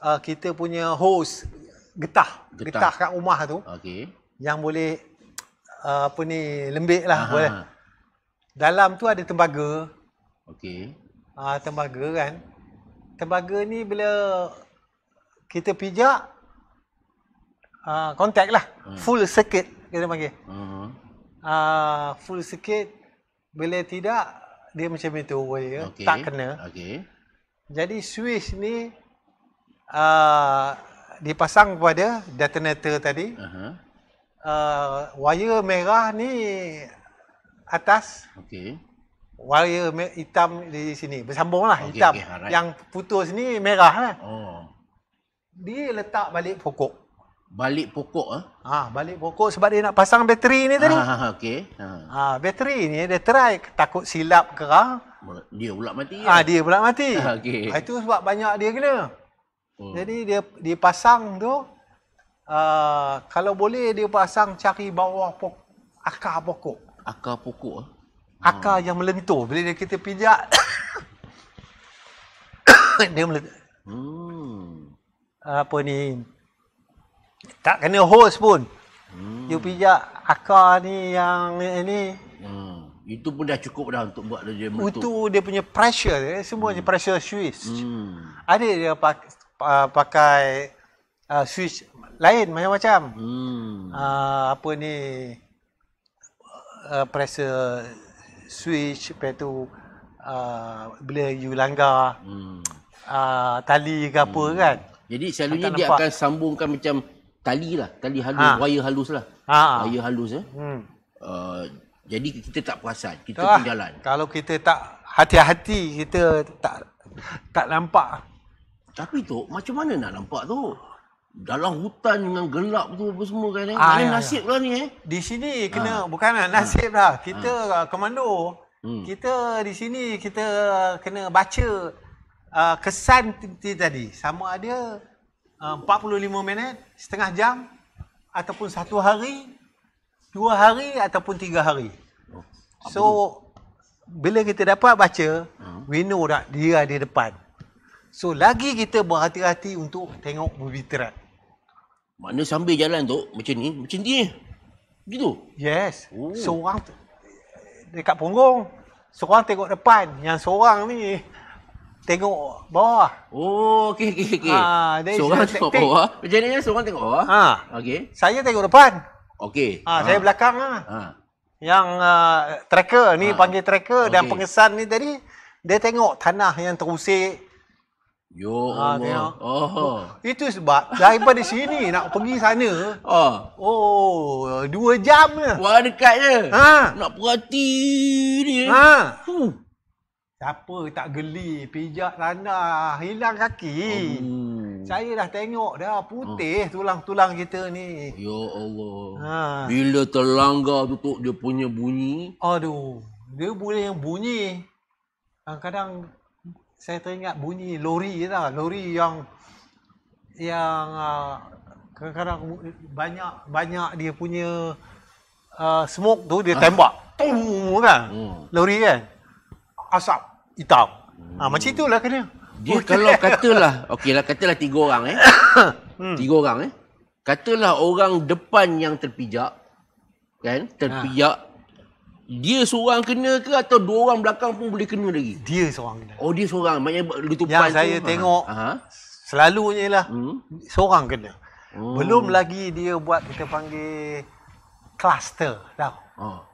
uh, kita punya hose getah getah, getah kat rumah tu okey yang boleh uh, apa ni lembik lah Aha. boleh. Dalam tu ada tembaga. Okey. Ah tembaga kan. Tembaga ni bila kita pijak ah uh, lah hmm. full circuit kita panggil. Hmm. Uh, full circuit bila tidak dia macam itu wire ya. tak kena. Okey. Jadi switch ni uh, dipasang kepada detonator tadi. Uh-huh uh, wire merah ni atas. Okey. Wire hitam di sini. Bersambunglah okay, hitam. Okay, right. Yang putus ni merah lah. Oh. Dia letak balik pokok. Balik pokok eh? Ha, balik pokok sebab dia nak pasang bateri ni tadi. Ha, ah, okay. ha. ha bateri ni dia try takut silap ke Dia pula mati. Ha, ya? dia pula mati. Ha, okay. Itu sebab banyak dia kena. Oh. Jadi dia dia pasang tu, Ah, kalau boleh dia pasang cari bawah pokok akar pokok. Akar pokok. Ah? Akar hmm. yang melentur. Bila dia kita pijak dia melentur. Hmm. Apa ni? Tak kena hose pun. Hmm. Dia pijak akar ni yang ni. Hmm. Itu pun dah cukup dah untuk buat dia melentur. Itu dia punya pressure. Eh. Semua hmm. pressure Swiss. Hmm. Ada dia ah, pakai, pakai uh, switch lain macam-macam. Hmm. Uh, apa ni uh, pressure switch lepas tu uh, bila you langgar hmm. uh, tali ke apa hmm. kan. Jadi selalunya dia akan sambungkan macam tali lah. Tali halus, ha. wire halus lah. Ha. Wire halus eh. Hmm. Uh, jadi kita tak perasan, kita pun jalan. Kalau kita tak hati-hati, kita tak tak nampak. Tapi tu macam mana nak nampak tu? dalam hutan dengan gelap tu apa semua kan. Eh? Ah, Mana ya, nasib ya. lah ni eh? Di sini kena ha. bukan nasib lah. Ah. Kita ha. Ah. komando. Hmm. Kita di sini kita kena baca uh, kesan tadi. Sama ada uh, 45 minit, setengah jam ataupun satu hari, dua hari ataupun tiga hari. Oh. So bila kita dapat baca, hmm. we know that dia ada depan. So lagi kita berhati-hati untuk tengok movie track. Mana sambil jalan tu macam ni, macam ni. Gitu. Yes. Oh. Seorang tu dekat punggung, seorang tengok depan, yang seorang ni tengok bawah. Oh, okey okey okey. Ha, dia lah, seorang tengok bawah. Macam ni seorang tengok bawah. Ha, okey. Saya tengok depan. Okey. Ha, ha, saya ah. belakang lah. Ha. Yang uh, tracker ni ha. panggil tracker okay. dan pengesan ni tadi dia tengok tanah yang terusik Yo ha, Allah. Oh. oh. Itu sebab daripada sini nak pergi sana. Oh. Oh, dua jam je. Wah dekat je. Ha. Nak perhati ni. Ha. Huh. Siapa tak geli pijak tanah hilang kaki. Oh. Saya dah tengok dah oh. putih ha. tulang-tulang kita ni. Yo Allah. Ha. Bila terlanggar tu tu dia punya bunyi. Aduh. Dia boleh yang bunyi. Kadang-kadang saya teringat bunyi lori je lah. Lori yang yang ah, kadang-kadang uh, banyak banyak dia punya uh, smoke tu dia ah. tembak. Ha? Tum kan. Hmm. Lori kan. Asap hitam. Hmm. Ha, macam itulah kena. Dia okay. kalau katalah, okeylah katalah tiga orang eh. hmm. Tiga orang eh. Katalah orang depan yang terpijak kan terpijak dia seorang kena ke atau dua orang belakang pun boleh kena lagi? Dia seorang kena. Oh, dia seorang. Maknanya letupan Yang tu. saya tengok, Aha. selalunya lah, hmm? seorang kena. Hmm. Belum lagi dia buat kita panggil cluster tau. Oh.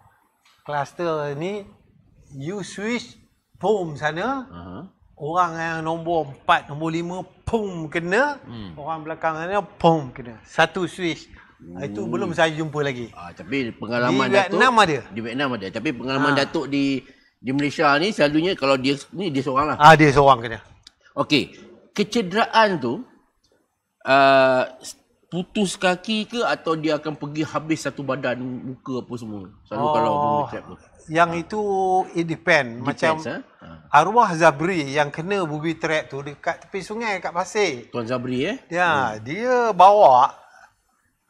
Cluster ni, you switch, boom sana. Aha. Orang yang nombor empat, nombor lima, boom kena. Hmm. Orang belakang sana, boom kena. Satu switch. Hmm. Itu belum hmm. saya jumpa lagi. Ah, tapi pengalaman di Datuk... Di Vietnam ada. Di Vietnam ada. Tapi pengalaman ha. Datuk di di Malaysia ni selalunya kalau dia ni dia seorang lah. Ah, dia seorang kena. Okey. Kecederaan tu uh, putus kaki ke atau dia akan pergi habis satu badan muka apa semua? Selalu oh. kalau bercakap tu. Yang ha. itu it depend. Depends, Macam ha? Ha. arwah Zabri yang kena booby trap tu dekat tepi sungai, dekat pasir. Tuan Zabri eh? Ya, ha. dia bawa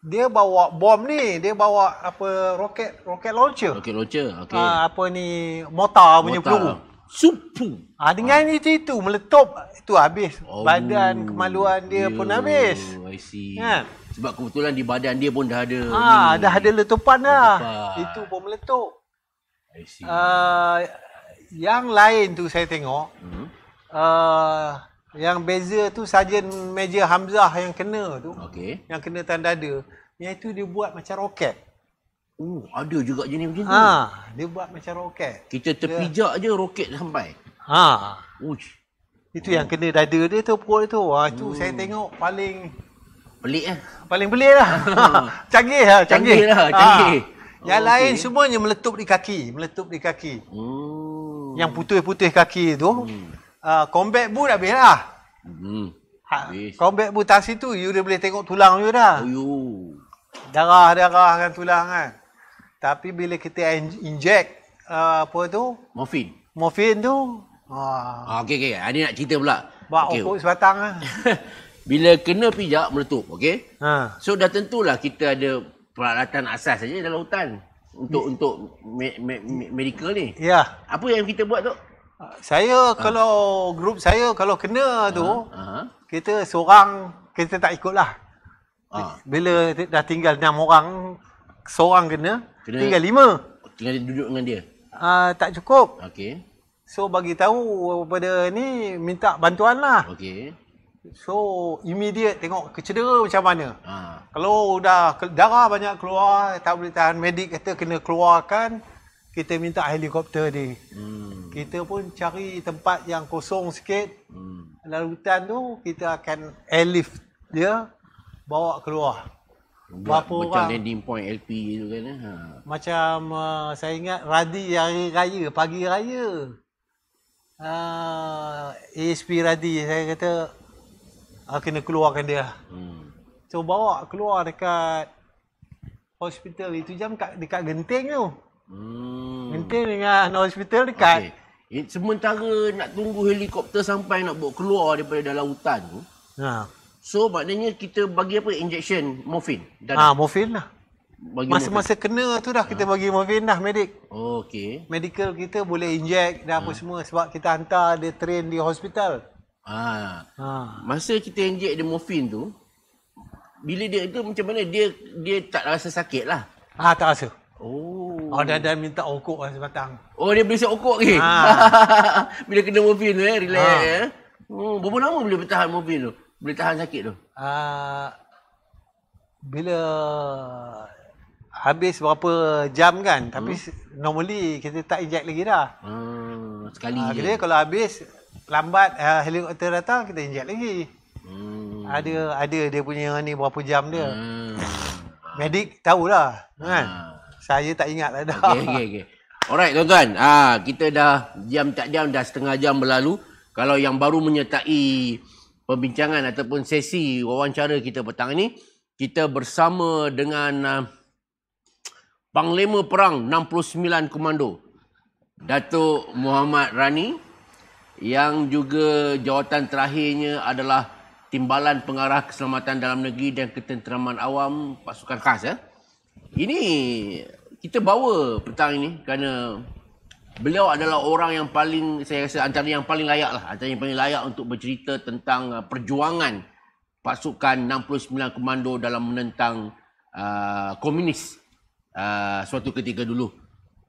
dia bawa bom ni dia bawa apa roket roket launcher roket launcher okey ha, apa ni motor punya peluru supu ah ha, dengan ha. Ah. itu itu meletup itu habis oh, badan kemaluan dia yeah. pun habis i see ha. sebab kebetulan di badan dia pun dah ada ha, ni. dah ada letupan dah letupan. itu pun meletup uh, yang lain tu saya tengok hmm. uh, yang beza tu saja meja Hamzah yang kena tu. Okey. Yang kena tanda ada. itu dia buat macam roket. Oh, uh, ada juga jenis macam tu. Ha, dia buat macam roket. Kita terpijak dia, je roket sampai. Ha. Uish. Itu oh. yang kena dada dia tu perut tu. Ha, tu hmm. saya tengok paling pelik eh. Paling pelik lah. canggih lah, canggih. Canggih lah, ha. canggih. Ha. Yang oh, lain okay. semuanya meletup di kaki, meletup di kaki. Hmm. Yang putih-putih kaki tu. Hmm uh, ah, combat boot habis lah. Hmm. Ha, habis. Combat boot tak situ, you dah boleh tengok tulang you dah. Oh, Darah-darah kan tulang kan. Tapi bila kita inject uh, apa tu? Morfin. Morfin tu. Ah. okay, ah. okey okey, nak cerita pula. Buat okay. opok sebatang lah. bila kena pijak meletup, Okay. Ha. So dah tentulah kita ada peralatan asas saja dalam hutan untuk untuk me, me, me, medical ni. Ya. Apa yang kita buat tu? saya ha. kalau grup saya kalau kena tu ha. Ha. kita seorang kita tak ikutlah ha. bila dah tinggal enam orang seorang kena, kena tinggal lima tinggal duduk dengan dia ha, tak cukup okey so bagi tahu pada ni minta bantuan lah okey So immediate tengok kecedera macam mana. Ha. Kalau dah darah banyak keluar tak boleh tahan medik kata kena keluarkan kita minta helikopter ni. Hmm kita pun cari tempat yang kosong sikit hmm. dalam hutan tu kita akan airlift dia bawa keluar Buat macam orang landing point LP tu kan eh? ha. macam uh, saya ingat Radi hari raya pagi raya uh, ASP Radi saya kata uh, kena keluarkan dia hmm. so bawa keluar dekat hospital itu jam dekat, dekat genting tu hmm. genting dengan hospital dekat okay. Sementara nak tunggu helikopter sampai nak buat keluar daripada dalam hutan tu. Ha. So maknanya kita bagi apa? Injection morfin. Ah, ha, morfin lah. Bagi Masa-masa kena tu dah kita ha. bagi morfin dah medik. Oh, okay. Medical kita boleh inject dan ha. apa semua sebab kita hantar dia train di hospital. Ha. ha. Masa kita inject dia morfin tu, bila dia tu macam mana dia dia tak rasa sakit lah. Ah ha, tak rasa. Oh. Oh, dah dah minta okok lah sebatang. Oh, dia boleh set okok ke? Ha. Bila kena mobil tu eh, relax ha. eh. Hmm, berapa lama boleh bertahan mobil tu? Boleh tahan sakit tu? Uh, bila habis berapa jam kan, hmm. tapi normally kita tak inject lagi dah. Hmm, sekali uh, je. Kira kalau habis, lambat uh, helikopter datang, kita inject lagi. Hmm. Ada ada dia punya ni berapa jam dia. Hmm. Medik tahulah kan. Hmm. Saya tak ingat lah dah. Okey, okey, okey. Alright, tuan-tuan. Ah, kita dah jam tak jam dah setengah jam berlalu. Kalau yang baru menyertai perbincangan ataupun sesi wawancara kita petang ini, kita bersama dengan uh, Panglima Perang 69 Komando, Datuk Muhammad Rani yang juga jawatan terakhirnya adalah Timbalan Pengarah Keselamatan Dalam Negeri dan Ketenteraman Awam Pasukan Khas. Ya. Eh? Ini kita bawa petang ini kerana beliau adalah orang yang paling saya rasa antara yang paling layak lah antara yang paling layak untuk bercerita tentang uh, perjuangan pasukan 69 komando dalam menentang uh, komunis uh, suatu ketika dulu.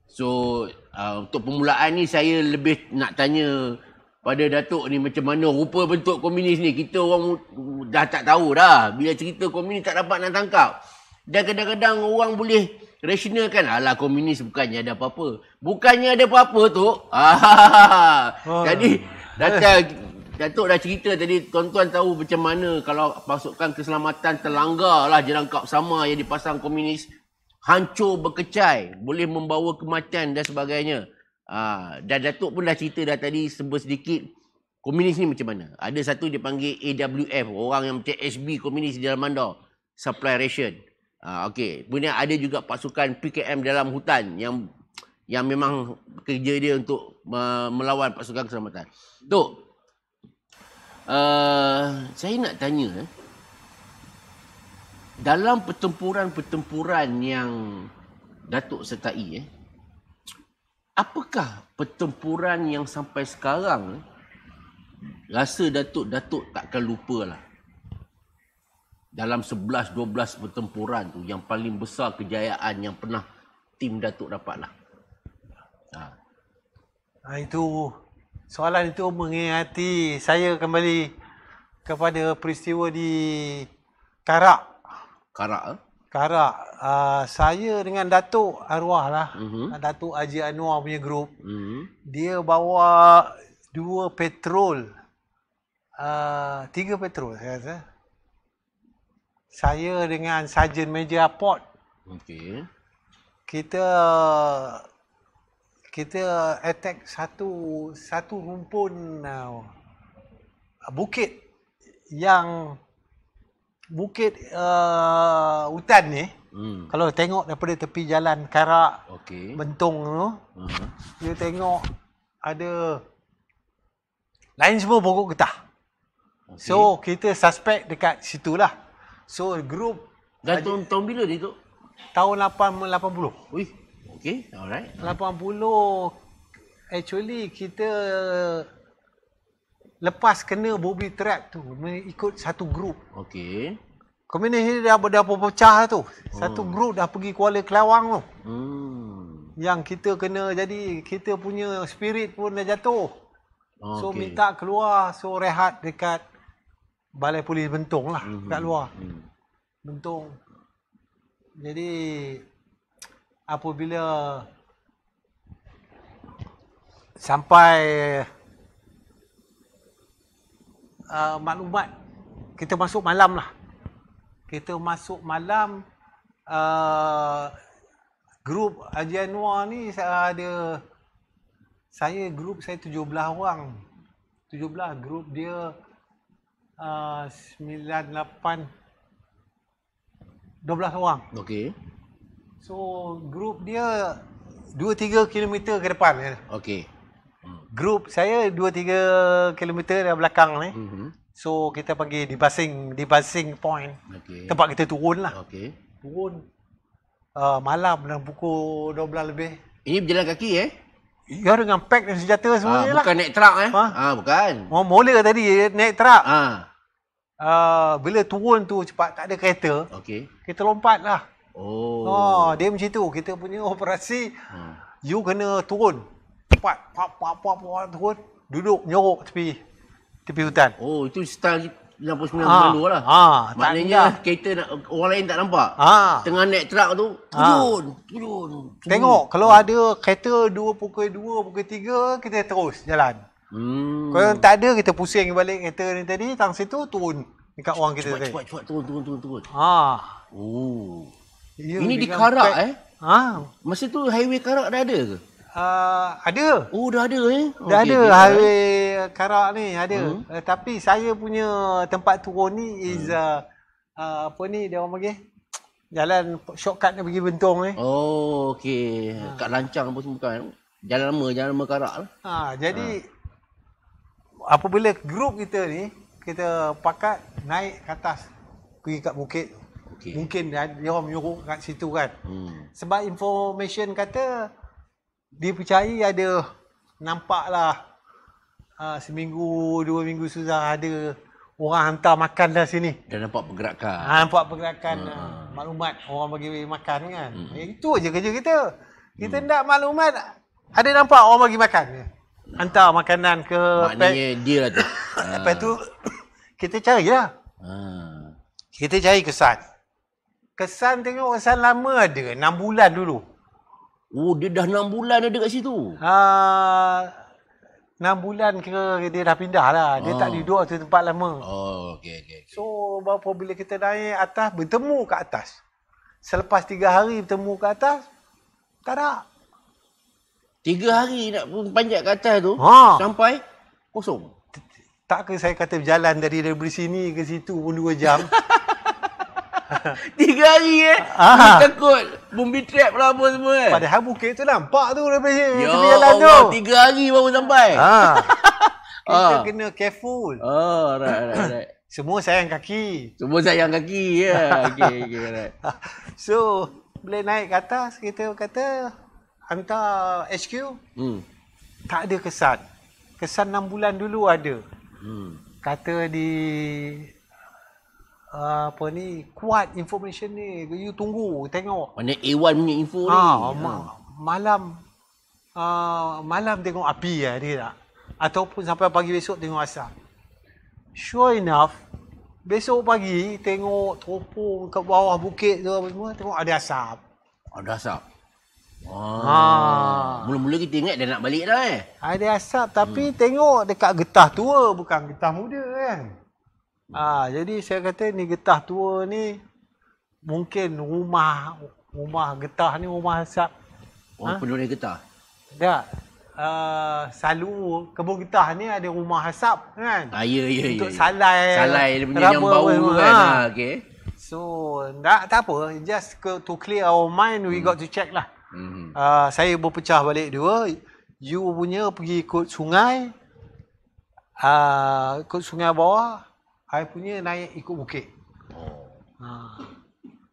So uh, untuk permulaan ni saya lebih nak tanya pada Datuk ni macam mana rupa bentuk komunis ni. Kita orang dah tak tahu dah bila cerita komunis tak dapat nak tangkap. Dan kadang-kadang orang boleh kan, alah komunis bukannya ada apa-apa. Bukannya ada apa-apa tu. Ah, oh. Jadi datang Datuk dah cerita tadi tuan-tuan tahu macam mana kalau pasukan keselamatan terlanggar lah jerangkap sama yang dipasang komunis hancur berkecai boleh membawa kematian dan sebagainya. Ah, dan Datuk pun dah cerita dah tadi sebut sedikit komunis ni macam mana. Ada satu dipanggil panggil AWF orang yang macam HB komunis di dalam mandor supply ration. Ha, okey. punya ada juga pasukan PKM dalam hutan yang yang memang kerja dia untuk uh, melawan pasukan keselamatan. Tu, Uh, eh, saya nak tanya eh, dalam pertempuran-pertempuran yang Datuk sertai eh apakah pertempuran yang sampai sekarang eh, rasa Datuk Datuk takkan lupalah dalam 11 12 pertempuran tu yang paling besar kejayaan yang pernah tim Datuk dapatlah. Ha. ha itu soalan itu mengingati saya kembali kepada peristiwa di Karak. Karak eh? Karak uh, saya dengan Datuk arwah lah. Uh-huh. Datuk Haji Anwar punya grup. Uh-huh. Dia bawa dua petrol. Uh, tiga petrol saya rasa saya dengan sarjan major apot okey kita kita attack satu satu rumpun uh, bukit yang bukit uh, hutan ni hmm. kalau tengok daripada tepi jalan Karak okey bentong tu uh-huh. dia tengok ada lain semua pokok getah okay. so kita suspek dekat situ lah. So group Dah tahun, tahun bila dia tu? Tahun 80 Wih Okay alright 80 Actually kita Lepas kena Bobby Trap tu Ikut satu group Okay Kemudian ni dah, dah pecah tu hmm. Satu hmm. group dah pergi Kuala Kelawang tu hmm. Yang kita kena jadi Kita punya spirit pun dah jatuh okay. So minta keluar So rehat dekat balai polis bentong lah mm-hmm. kat luar. Mm. Bentong. Jadi apabila sampai uh, maklumat kita masuk malam lah. Kita masuk malam uh, grup Haji Anwar ni saya ada saya grup saya 17 orang. 17 grup dia uh, 98 12 orang. Okay. So group dia 2-3 km ke depan. Ya. Okay. Group saya 2-3 km di belakang ni. Mm-hmm. So kita panggil di passing di passing point. Okay. Tempat kita turun lah. Okay. Turun uh, malam dalam pukul 12 lebih. Ini berjalan kaki eh? Ya dengan pack dan senjata ah, semua ha, lah. Bukan naik truck eh. Ha? ha bukan. Mau oh, mula tadi eh, naik truck. Ha. Uh, bila turun tu cepat tak ada kereta. Okey. Kita lompat lah. Oh. oh. dia macam tu. Kita punya operasi. Ha. You kena turun. Cepat. Pak, pak, pak, pak, turun. Duduk, nyorok tepi. Tepi hutan. Oh, itu style 99 ah. bulan 2 lah. Ah, Maknanya kereta nak, orang lain tak nampak. Ah. Tengah naik truck tu, ah. turun, ah. turun, turun. Tengok, kalau ada kereta 2 pukul 2, pukul 3, kita terus jalan. Hmm. Kalau tak ada, kita pusing balik kereta ni tadi, tang situ turun dekat cepat, orang kita cepat, tadi. Cepat, turun, turun, turun. turun. Ah. Oh. Ya, Ini di Karak eh? Ha? Masa tu highway Karak dah ada ke? Uh, ada. Oh, dah ada eh. Dah okay, ada okay, highway okay. Karak ni, ada. Hmm. Uh, tapi saya punya tempat turun ni is hmm. uh, uh, apa ni dia orang panggil? Jalan shortcut nak pergi Bentong ni. Eh. Oh, okey. Uh. Kat lancang apa semua kan. Jalan lama, jalan lama Karak lah. uh, jadi uh. apabila grup kita ni kita pakat naik ke atas pergi kat bukit. Okay. Mungkin dia, dia orang menyuruh kat situ kan. Hmm. Sebab information kata dipercayai ada nampaklah ha, seminggu dua minggu sudah ada orang hantar makan dah sini dan nampak pergerakan ha, nampak pergerakan hmm. ha, maklumat orang bagi makan kan hmm. eh, itu aja kerja kita kita hmm. nak maklumat ada nampak orang bagi makan hantar makanan ke maknanya pet. dia lah tu lepas tu kita carilah hmm. kita cari kesan kesan tengok kesan lama ada 6 bulan dulu Oh, dia dah enam bulan ada kat situ. Ha. 6 bulan ke dia dah pindah lah. Dia ha. tak ah. duduk tu tempat lama. Oh, okay Okay. So, berapa bila kita naik atas bertemu kat atas. Selepas tiga hari bertemu kat atas, tak ada. 3 hari nak pun panjat kat atas tu ha. sampai kosong. Tak ke saya kata berjalan dari dari sini ke situ pun 2 jam. Tiga hari eh. Ah. takut. Bumbi trap lah apa semua eh. Padahal bukit tu nampak tu daripada sini. Ya Allah. Tiga hari baru sampai. Ha. Ah. Kita ah. kena careful. Oh, ah, right, right, right. semua sayang kaki. Semua sayang kaki. Ya. Yeah. okay, okay, right. So, boleh naik ke atas. Kita kata, hantar HQ. Hmm. Tak ada kesan. Kesan enam bulan dulu ada. Hmm. Kata di apa ni kuat information ni you tunggu tengok mana A1 punya info ha, ni ha, ah, ya. ma- malam uh, malam tengok api ya dia tak ataupun sampai pagi besok tengok asap sure enough besok pagi tengok teropong ke bawah bukit tu apa semua tengok ada asap ada asap Oh. Ha. Mula-mula kita ingat dah nak balik dah eh. Ada asap tapi hmm. tengok dekat getah tua bukan getah muda kan ha, jadi saya kata ni getah tua ni mungkin rumah rumah getah ni rumah siap. Oh, ha? penduduk getah. Ya. Uh, selalu kebun getah ni ada rumah hasap kan ah, ya, ya, untuk ya, ya. salai salai dia punya yang bau kan ha. Ah, okay. so tak, tak apa just ke, to clear our mind we hmm. got to check lah hmm. uh, saya berpecah balik dua you punya pergi ikut sungai uh, ikut sungai bawah I punya naik ikut bukit. Oh. Ha.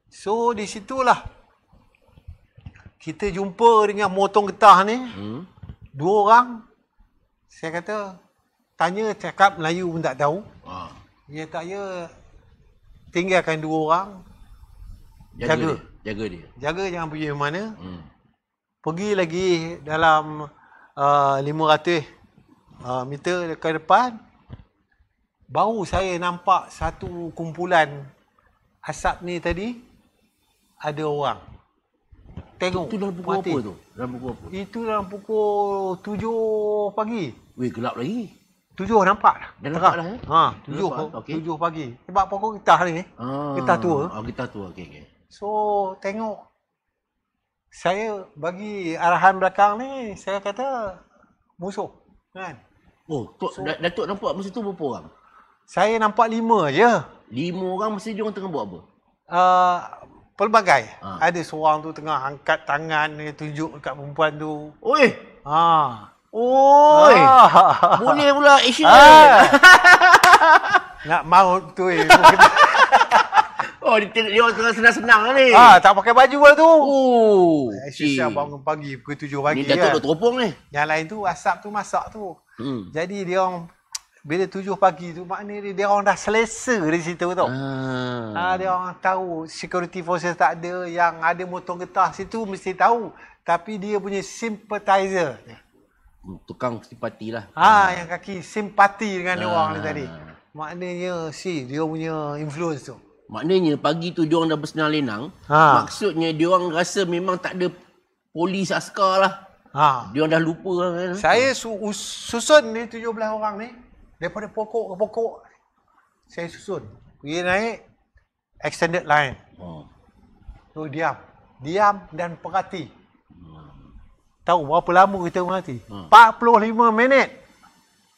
So di situlah kita jumpa dengan motong getah ni. Hmm. Dua orang saya kata tanya cakap Melayu pun tak tahu. Ha. Dia tak ya tinggalkan dua orang jaga jaga dia. Jaga, dia. jaga jangan pergi mana. Hmm. Pergi lagi dalam uh, 500 uh, meter dekat depan baru saya nampak satu kumpulan asap ni tadi ada orang tengok itu dalam pukul mati. apa tu dalam pukul apa itu dalam pukul 7 pagi wei gelap lagi Tujuh nampak lah. Dah nampak dah. Eh? Ha, tujuh, okay. tujuh pagi. Sebab pokok kita ni. Eh. Ah, kita tua. Oh, ah, kita tua. Okay, okay. So, tengok. Saya bagi arahan belakang ni, saya kata musuh. Kan? Oh, Tok, so, nampak masa tu berapa orang? Saya nampak lima je. Lima orang mesti dia orang tengah buat apa? Uh, pelbagai. Ha. Ada seorang tu tengah angkat tangan dia tunjuk dekat perempuan tu. Oi. Ha. Oi. Ha. Boleh pula eh, action. Ha. Nak maut tu eh. Oh, dia, dia tengah senang-senang lah ni. Ha, tak pakai baju lah tu. Oh. Asyik siap bangun pagi, pukul tujuh pagi. Ni tu, kan. teropong ni. Yang lain tu, asap tu masak tu. Hmm. Jadi, dia orang bila tujuh pagi tu maknanya dia, dia orang dah selesa dari situ tu. Hmm. ha, dia orang tahu security forces tak ada yang ada motor getah situ mesti tahu tapi dia punya sympathizer. Hmm, tukang simpati lah. Ha, ha. yang kaki simpati dengan ha. orang ni tadi. Maknanya si dia punya influence tu. Maknanya pagi tu dia orang dah bersenang lenang. Ha. Maksudnya dia orang rasa memang tak ada polis askar lah. Ha. Dia orang dah lupa. Lah kan? Saya su- susun ni tujuh belah orang ni daripada pokok ke pokok saya susun pergi naik extended line oh. tu diam diam dan perhati Tahu berapa lama kita mati? Hmm. 45 minit.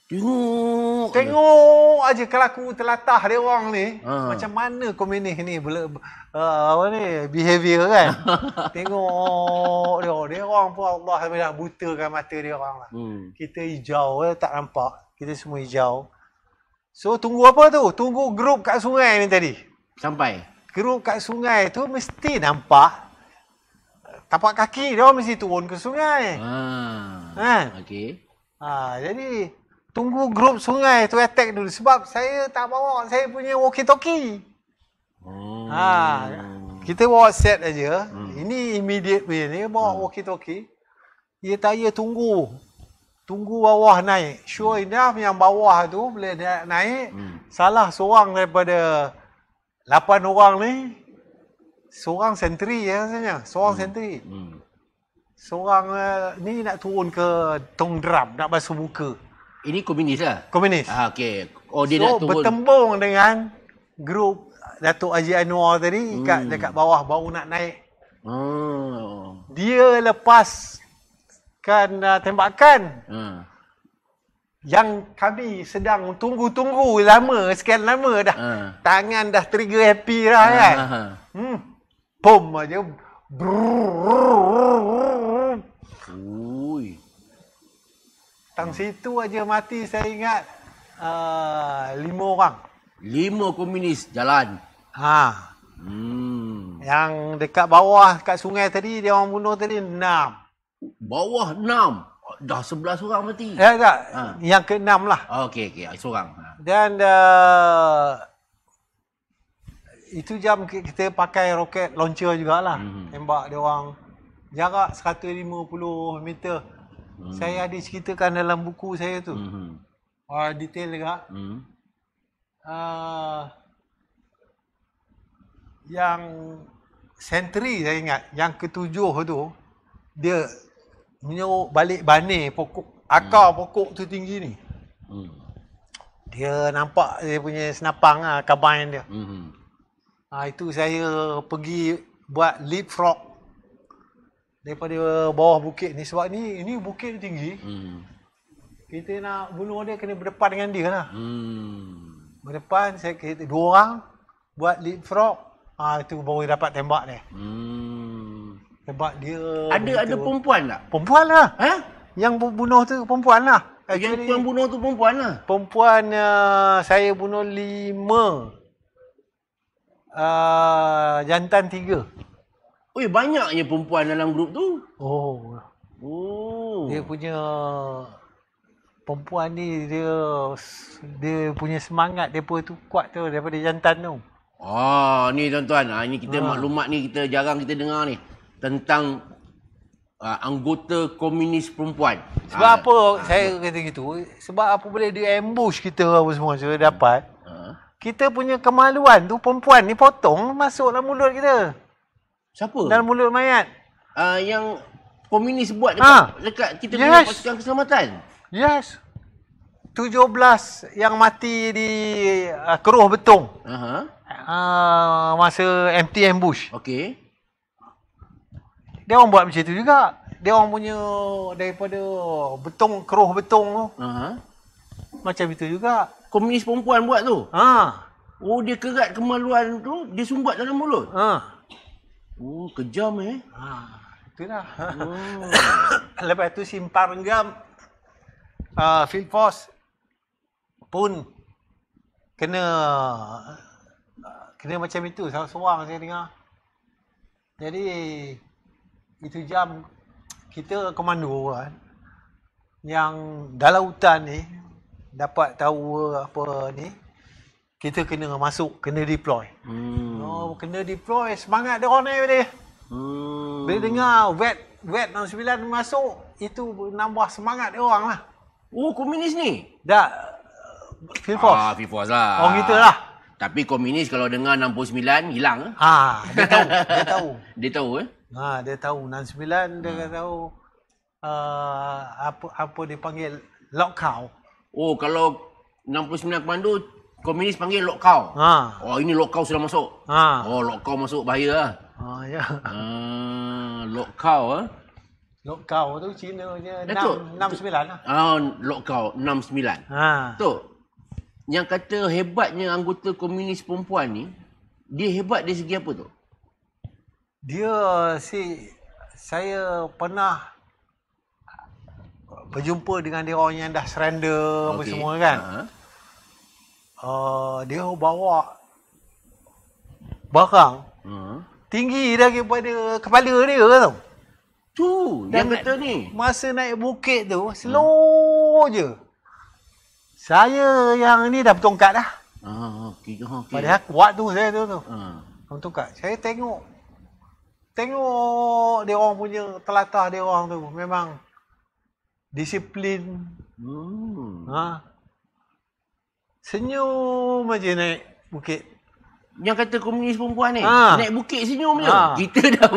Tengok. Tengok aja kelaku telatah dia orang ni. Hmm. Macam mana kau manage ni? Bila, uh, apa ni? Behavior kan? Tengok dia orang. Dia orang pun Allah SWT butakan mata dia orang lah. Hmm. Kita hijau eh, tak nampak. Kita semua hijau. So tunggu apa tu? Tunggu grup kat sungai ni tadi. Sampai. Grup kat sungai tu mesti nampak eh, tapak kaki dia mesti turun ke sungai. Ah. Ha. Okey. Ha, jadi tunggu grup sungai tu attack dulu sebab saya tak bawa saya punya walkie talkie. Oh. Ha. Kita bawa set aja. Hmm. Ini immediate punya ni bawa hmm. walkie talkie. Dia tanya tunggu tunggu bawah naik. Sure hmm. enough yang bawah tu boleh naik. Hmm. Salah seorang daripada lapan orang ni seorang sentri ya rasanya. Seorang hmm. sentri. Hmm. Seorang uh, ni nak turun ke tong drum nak basuh muka. Ini komunis lah. Komunis. Ah, okay. Oh, dia so, nak turun. bertembung dengan grup Datuk Haji Anwar tadi hmm. dekat, dekat bawah baru nak naik. Hmm. Dia lepas melepaskan uh, ah, tembakan. Hmm. Yang kami sedang tunggu-tunggu lama, sekian lama dah. Hmm. Tangan dah trigger happy dah ha, kan. Hmm. Boom aja. Ui. Tang situ aja mati saya ingat uh, lima orang. Lima komunis jalan. Ha. Hmm. Yang dekat bawah kat sungai tadi dia orang bunuh tadi enam bawah enam dah sebelas orang mati. Ya tak. Ya. Ha. Yang ke enam lah. Okey okey seorang. Ha. Dan uh, itu jam kita pakai roket launcher jugalah. Mm-hmm. Tembak dia orang jarak 150 meter. Mm-hmm. Saya ada ceritakan dalam buku saya tu. Mm-hmm. Uh, detail juga. Mm-hmm. Uh, yang sentri saya ingat yang ketujuh tu dia punya balik bani pokok akar hmm. pokok tu tinggi ni. Hmm. Dia nampak dia punya senapang ah kabain dia. Hmm. Ha, itu saya pergi buat leapfrog daripada bawah bukit ni sebab ni ini bukit ni tinggi. Hmm. Kita nak bunuh dia kena berdepan dengan dia lah. Hmm. Berdepan saya kita dua orang buat leapfrog. Ah ha, itu baru dapat tembak dia. Hmm. Sebab dia Ada begitu. ada perempuan tak? Perempuan lah ha? Yang bunuh tu perempuan lah Actually, Yang tuan bunuh tu perempuan lah Perempuan uh, saya bunuh lima uh, Jantan tiga Weh banyaknya perempuan dalam grup tu Oh Oh. Dia punya perempuan ni dia dia punya semangat depa tu kuat tu daripada jantan tu. Ah, ni tuan-tuan, ah, ini kita ha. maklumat ni kita jarang kita dengar ni tentang uh, anggota komunis perempuan. Sebab ha, apa ha, saya kata gitu? Sebab apa boleh dia ambush kita apa semua saya dapat. Ha. Kita punya kemaluan tu perempuan ni potong masuk dalam mulut kita. Siapa? Dalam mulut mayat. Uh, yang komunis buat dekat, ha. dekat kita yes. punya pasukan keselamatan. Yes. 17 yang mati di uh, Keruh betung Uh-huh. Uh, masa MT ambush. Okey dia orang buat macam tu juga. Dia orang punya daripada betong keruh Betung tu. Uh-huh. Macam itu juga. Komunis perempuan buat tu. Ha. Oh dia kerat kemaluan tu, dia sumbat dalam mulut. Ha. Oh kejam eh. Ha. Itulah. Oh. Lepas tu simpan genggam uh, ah, field force pun kena ah, kena macam itu seorang-seorang saya dengar. Jadi itu jam kita komando kan yang dalam hutan ni dapat tahu apa ni kita kena masuk kena deploy hmm. oh kena deploy semangat dia orang ni hmm. dia hmm. bila dengar vet vet 69 masuk itu menambah semangat dia orang lah oh komunis ni dah Fil Ah, Fil lah. Oh gitulah. lah. Tapi komunis kalau dengar 69, hilang. Ha, dia tahu. dia tahu. Dia tahu eh. Ha, dia tahu 69 hmm. dia tahu oh, uh, apa apa dipanggil lockout. Oh kalau 69 komando komunis panggil lockout. Ha. Oh ini lockout sudah masuk. Ha. Oh lockout masuk bahaya lah. Ha ya. Ah lockout ah. Lockout tu Cina punya 669 eh, lah. Ah lockout 69. Ha. Tu. Yang kata hebatnya anggota komunis perempuan ni dia hebat dari segi apa tu? dia si saya pernah berjumpa dengan dia orang yang dah surrender okay. apa semua kan. Uh-huh. Uh, dia bawa barang uh-huh. tinggi daripada kepala dia tu. Tu Dan yang kata ni. Masa naik bukit tu hmm. slow uh-huh. je. Saya yang ni dah bertongkat dah. Ah, uh, okey, okey. Padahal kuat tu saya tu tu. Uh. Bertongkat. Saya tengok tengok dia orang punya telatah dia orang tu memang disiplin hmm. ha? senyum aja naik bukit yang kata komunis perempuan ni ha. naik bukit senyum ha. je kita dah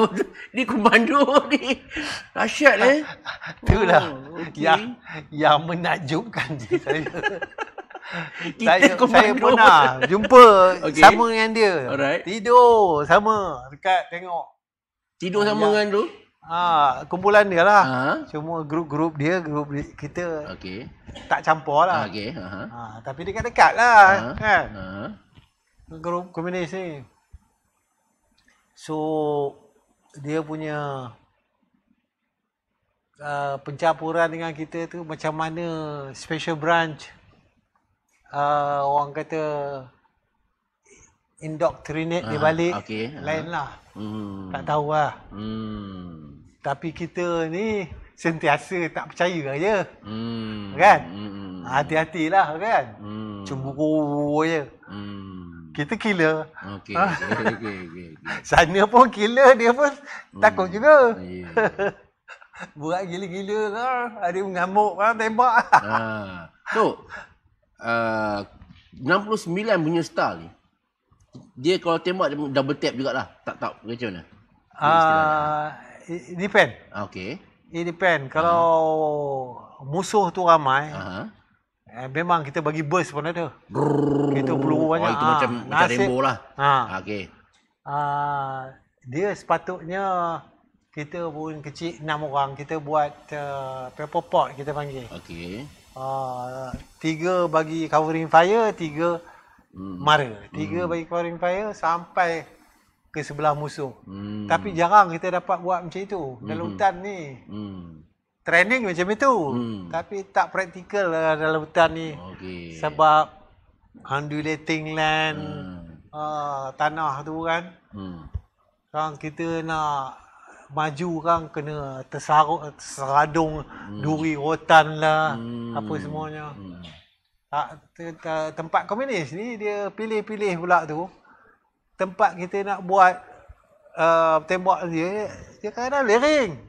di komando ni rasyat ni lah, eh. itulah oh, okay. yang yang menakjubkan diri saya Kita saya, saya pernah jumpa okay. sama dengan dia. Alright. Tidur sama dekat tengok Tidur sama ya. dengan tu? Ha, kumpulan dia lah. Ha? Cuma grup-grup dia, grup kita okay. tak campur lah. Okay. Uh-huh. Ha, tapi dekat-dekat lah. Uh-huh. Kan? Uh-huh. Grup komunis ni. So, dia punya uh, pencampuran dengan kita tu macam mana special branch uh, orang kata indoctrinate ha, dia ah, balik okay. Ah. lain lah hmm. tak tahu lah hmm. tapi kita ni sentiasa tak percaya lah hmm. kan hmm. Ah, hati-hati lah kan hmm. cemburu je hmm. kita killer okay. Ha? Okay, okay, okay, sana pun killer dia pun hmm. takut juga yeah. buat gila-gila lah hari mengamuk lah tembak ha. tu uh, 69 punya style ni dia kalau tembak dia double tap jugalah. Tak tak macam mana? Ah uh, depend. Ah, okey. Ini depend. Kalau uh-huh. musuh tu ramai, uh-huh. eh, memang kita bagi burst pun ada. Brrrr. Itu peluru banyak. itu ha, macam, macam rainbow lah. Ha. Okey. Ah dia sepatutnya kita pun kecil enam orang kita buat uh, pepper pot kita panggil. Okey. Ah tiga bagi covering fire, tiga hmm. mara. Tiga hmm. bagi covering fire sampai ke sebelah musuh. Hmm. Tapi jarang kita dapat buat macam itu dalam hmm. hutan ni. Hmm. Training macam itu. Hmm. Tapi tak praktikal lah dalam hutan ni. Okay. Sebab undulating land, hmm. uh, tanah tu kan. Hmm. Kan kita nak maju kan kena tersarung, seradung hmm. duri rotan lah. Hmm. Apa semuanya. Hmm. Ah, tempat komunis ni dia pilih-pilih pula tu tempat kita nak buat uh, tembok dia dia kena lering.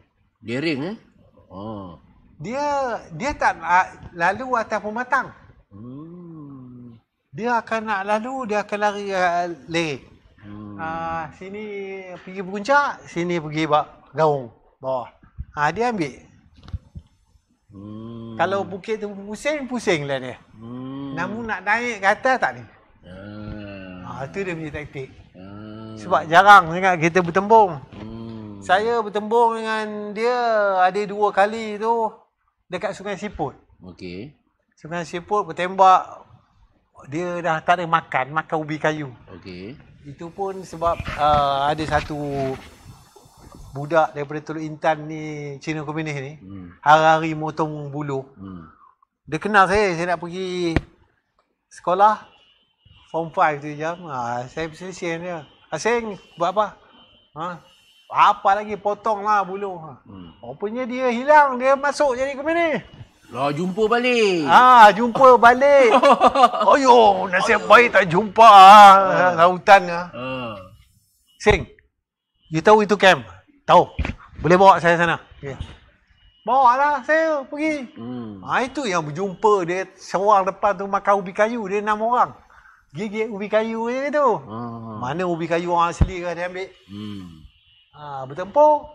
Lering eh? Oh. Dia dia tak uh, lalu atas pematang. Hmm. Dia akan nak lalu, dia akan lari uh, le. Hmm. Uh, sini pergi puncak, sini pergi bak gaung bawah. Ah dia ambil Hmm. Kalau bukit tu pusing, pusing lah dia. Hmm. Namun nak naik ke atas tak ni? Hmm. Ah. Ha, ah, itu dia punya taktik. Hmm. Sebab jarang sangat kita bertembung. Hmm. Saya bertembung dengan dia ada dua kali tu dekat Sungai Siput. Okey. Sungai Siput bertembak dia dah tak ada makan, makan ubi kayu. Okey. Itu pun sebab uh, ada satu budak daripada Teluk Intan ni Cina komunis ni hmm. hari-hari motong bulu hmm. dia kenal saya saya nak pergi sekolah form 5 tu jam ha, saya bersesian dia asing ha, buat apa ha? apa lagi potong lah bulu ha. hmm. rupanya dia hilang dia masuk jadi komunis lah jumpa balik. Ha, jumpa balik. Ayo, nasib Ayuh. baik tak jumpa ah, uh. lautan ha. Sing. You tahu itu camp? Tahu. Boleh bawa saya sana. Okay. Ya. Bawa lah saya pergi. Hmm. Ha, itu yang berjumpa dia seorang depan tu makan ubi kayu. Dia enam orang. Gigi ubi kayu dia tu. Hmm. Mana ubi kayu orang asli kan dia ambil. Hmm. Ha, bertempur.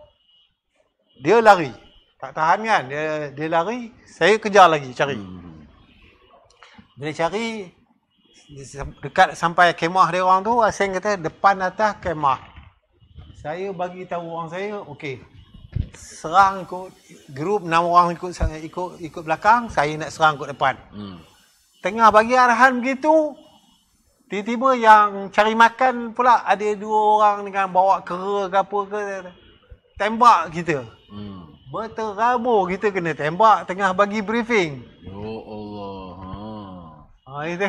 Dia lari. Tak tahan kan. Dia, dia lari. Saya kejar lagi cari. Hmm. Bila cari. Dekat sampai kemah dia orang tu. Asing kata depan atas kemah saya bagi tahu orang saya okey serang ikut grup enam orang ikut saya ikut ikut belakang saya nak serang ikut depan hmm. tengah bagi arahan begitu tiba-tiba yang cari makan pula ada dua orang dengan bawa kera ke apa ke tembak kita hmm. berterabur kita kena tembak tengah bagi briefing ya oh Allah ha. ha itu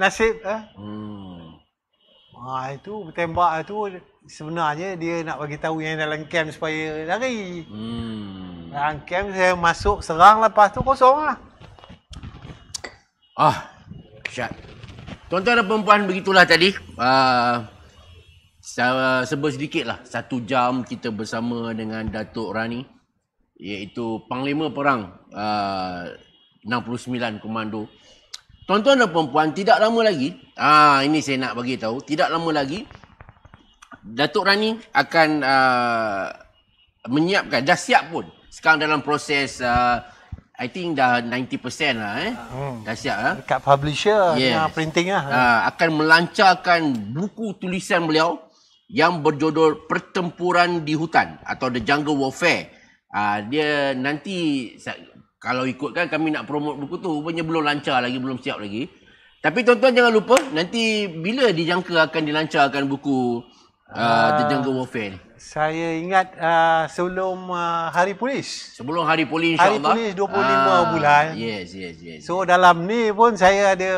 nasib eh hmm. ha itu tembak itu sebenarnya dia nak bagi tahu yang dalam camp supaya lari. Hmm. Dalam camp saya masuk serang lepas tu kosonglah. lah. Ah, syat. Tuan-tuan dan perempuan begitulah tadi. Uh, ah, saya sebut sedikit lah. Satu jam kita bersama dengan Datuk Rani. Iaitu Panglima Perang ah, uh, 69 Komando. Tuan-tuan dan perempuan tidak lama lagi. Ah, uh, ini saya nak bagi tahu. Tidak lama lagi. Datuk Rani akan uh, menyiapkan dah siap pun. Sekarang dalam proses uh, I think dah 90% lah eh. Hmm. Dah siap ah. Dekat publisher yes. dengan printing lah. Uh, akan melancarkan buku tulisan beliau yang berjudul Pertempuran di Hutan atau The Jungle Warfare. Uh, dia nanti kalau ikutkan kami nak promote buku tu rupanya belum lancar lagi belum siap lagi. Tapi tuan-tuan jangan lupa nanti bila dijangka akan dilancarkan buku Ah, uh, ah, The Jungle Warfare ni? Saya ingat uh, sebelum uh, Hari Polis. Sebelum Hari Polis insya-Allah. Hari Polis 25 uh, bulan. Yes, yes, yes. So yes. dalam ni pun saya ada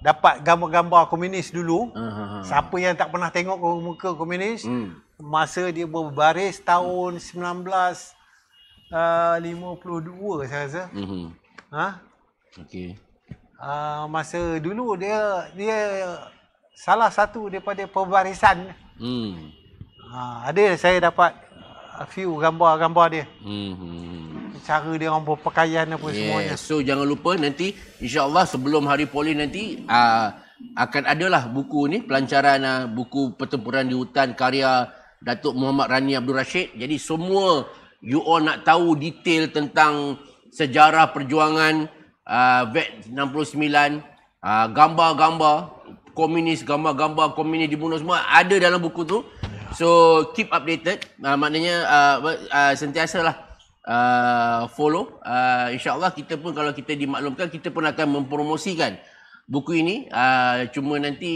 dapat gambar-gambar komunis dulu. Uh, uh, uh. Siapa yang tak pernah tengok muka komunis hmm. masa dia berbaris tahun hmm. 1952 uh, saya rasa. Hmm. Ha? Okey. Uh, masa dulu dia dia salah satu daripada perbarisan Hmm. Ha, ada saya dapat a few gambar-gambar dia. Hmm. Cara dia orang berpakaian apa yeah. semuanya. So jangan lupa nanti insya-Allah sebelum hari Poli nanti uh, akan adalah buku ni pelancaran uh, buku pertempuran di hutan karya Datuk Muhammad Rani Abdul Rashid. Jadi semua you all nak tahu detail tentang sejarah perjuangan uh, Vet 69 uh, gambar-gambar komunis, gambar-gambar komunis dibunuh semua ada dalam buku tu. Ya. So keep updated. Uh, maknanya uh, uh, sentiasalah uh, follow. Uh, InsyaAllah kita pun kalau kita dimaklumkan, kita pun akan mempromosikan buku ini. Uh, cuma nanti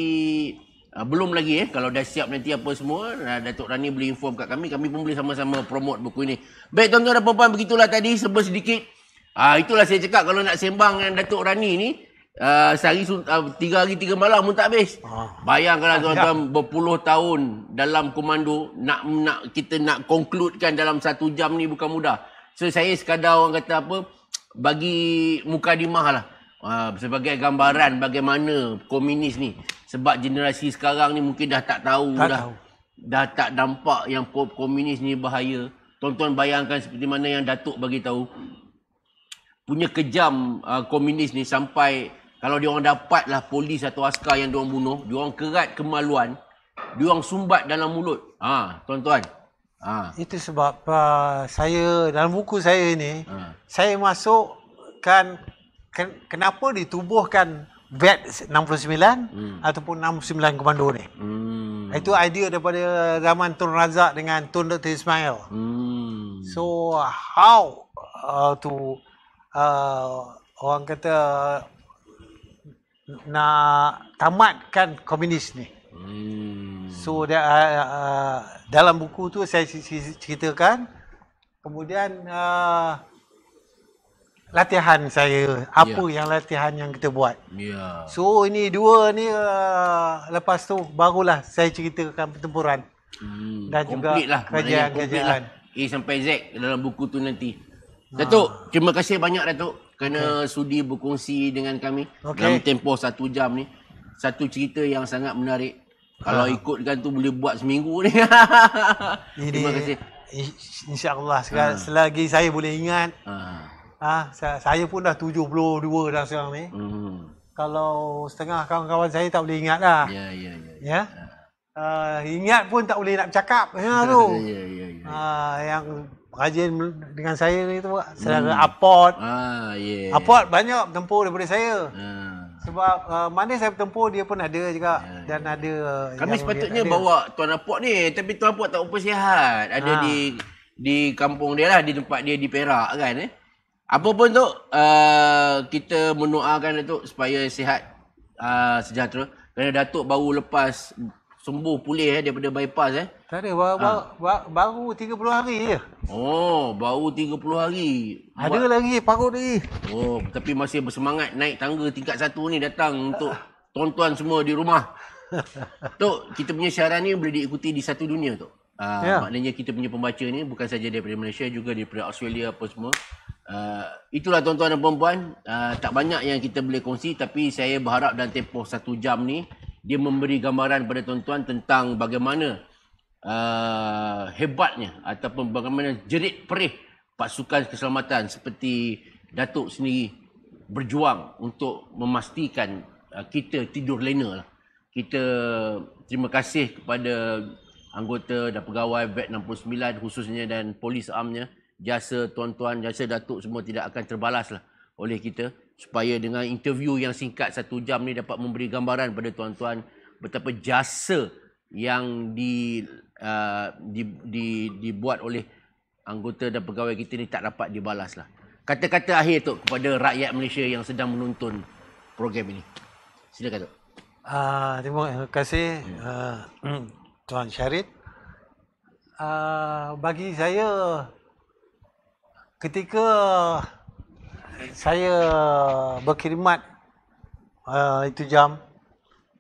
uh, belum lagi eh. Kalau dah siap nanti apa semua, uh, Datuk Rani boleh inform kat kami. Kami pun boleh sama-sama promote buku ini. Baik tuan-tuan dan perempuan, begitulah tadi sebut sedikit. Uh, itulah saya cakap kalau nak sembang dengan Datuk Rani ni, uh, sehari uh, tiga hari tiga malam pun tak habis. Ha. Bayangkanlah ya. tuan-tuan berpuluh tahun dalam komando nak nak kita nak konkludkan dalam satu jam ni bukan mudah. So saya sekadar orang kata apa bagi mukadimah lah. Uh, sebagai gambaran bagaimana komunis ni sebab generasi sekarang ni mungkin dah tak tahu tak dah tahu. dah tak nampak yang komunis ni bahaya. Tuan-tuan bayangkan seperti mana yang Datuk bagi tahu punya kejam uh, komunis ni sampai kalau dia orang dapatlah polis atau askar yang dia orang bunuh, dia orang kerat kemaluan, dia orang sumbat dalam mulut. Ha, tuan-tuan. Ha. Itu sebab uh, saya dalam buku saya ini ha. saya masukkan ken- kenapa ditubuhkan VAT 69 hmm. ataupun 69 komando ni. Hmm. Itu idea daripada zaman Tun Razak dengan Tun Dr. Ismail. Hmm. So, how uh, to uh, orang kata nak tamatkan komunis ni. Hmm. So dia, uh, uh, dalam buku tu saya ceritakan kemudian uh, latihan saya apa yeah. yang latihan yang kita buat. Yeah. So ini dua ni uh, lepas tu barulah saya ceritakan pertempuran. Hmm. Dan komplit juga lah kerajaan-kerajaan lah. A sampai Z dalam buku tu nanti. Datuk, terima kasih banyak Datuk kerana okay. sudi berkongsi dengan kami okay. dalam tempoh satu jam ni satu cerita yang sangat menarik kalau ah. ikutkan tu boleh buat seminggu ni Jadi, terima kasih insyaallah ha. selagi saya boleh ingat ha. Ha, saya pun dah 72 dah sekarang ni hmm. kalau setengah kawan-kawan saya tak boleh ingat lah. ya ya ya, ya? ya. Uh, ingat pun tak boleh nak bercakap ha, ya ya, ya. Uh, yang pengajian dengan saya ni tu saudara hmm. Apot. Ah, yeah. Apot banyak tempur daripada saya. Ah. Sebab uh, mana saya tempur dia pun ada juga yeah, ya, dan yeah. ada Kami sepatutnya ada. bawa tuan Apot ni tapi tuan Apot tak apa sihat. Ada ah. di di kampung dia lah di tempat dia di Perak kan eh. Apa pun tu uh, kita mendoakan Datuk supaya sihat uh, sejahtera kerana Datuk baru lepas sembuh pulih eh daripada bypass eh. Tak ada ba- ha. baru 30 hari je. Oh, baru 30 hari. Ada ba- lagi parut lagi. Oh, tapi masih bersemangat naik tangga tingkat satu ni datang untuk tuan-tuan semua di rumah. Tu, kita punya syaran ni boleh diikuti di satu dunia tu. Uh, ah, ya. maknanya kita punya pembaca ni bukan saja daripada Malaysia juga daripada Australia apa semua. Uh, itulah tuan-tuan dan puan-puan uh, Tak banyak yang kita boleh kongsi Tapi saya berharap dalam tempoh satu jam ni dia memberi gambaran pada tuan-tuan tentang bagaimana uh, hebatnya ataupun bagaimana jerit perih pasukan keselamatan seperti Datuk sendiri berjuang untuk memastikan uh, kita tidur lena. Lah. Kita terima kasih kepada anggota dan pegawai VET 69 khususnya dan polis amnya. Jasa tuan-tuan, jasa Datuk semua tidak akan terbalas lah oleh kita supaya dengan interview yang singkat satu jam ni dapat memberi gambaran pada tuan-tuan betapa jasa yang di, uh, di, di, dibuat oleh anggota dan pegawai kita ni tak dapat dibalas lah. Kata-kata akhir tu kepada rakyat Malaysia yang sedang menonton program ini. Silakan tu. Uh, ah, terima kasih ya. uh, hmm, Tuan Syarid. Uh, ah, bagi saya ketika saya berkhidmat uh, itu jam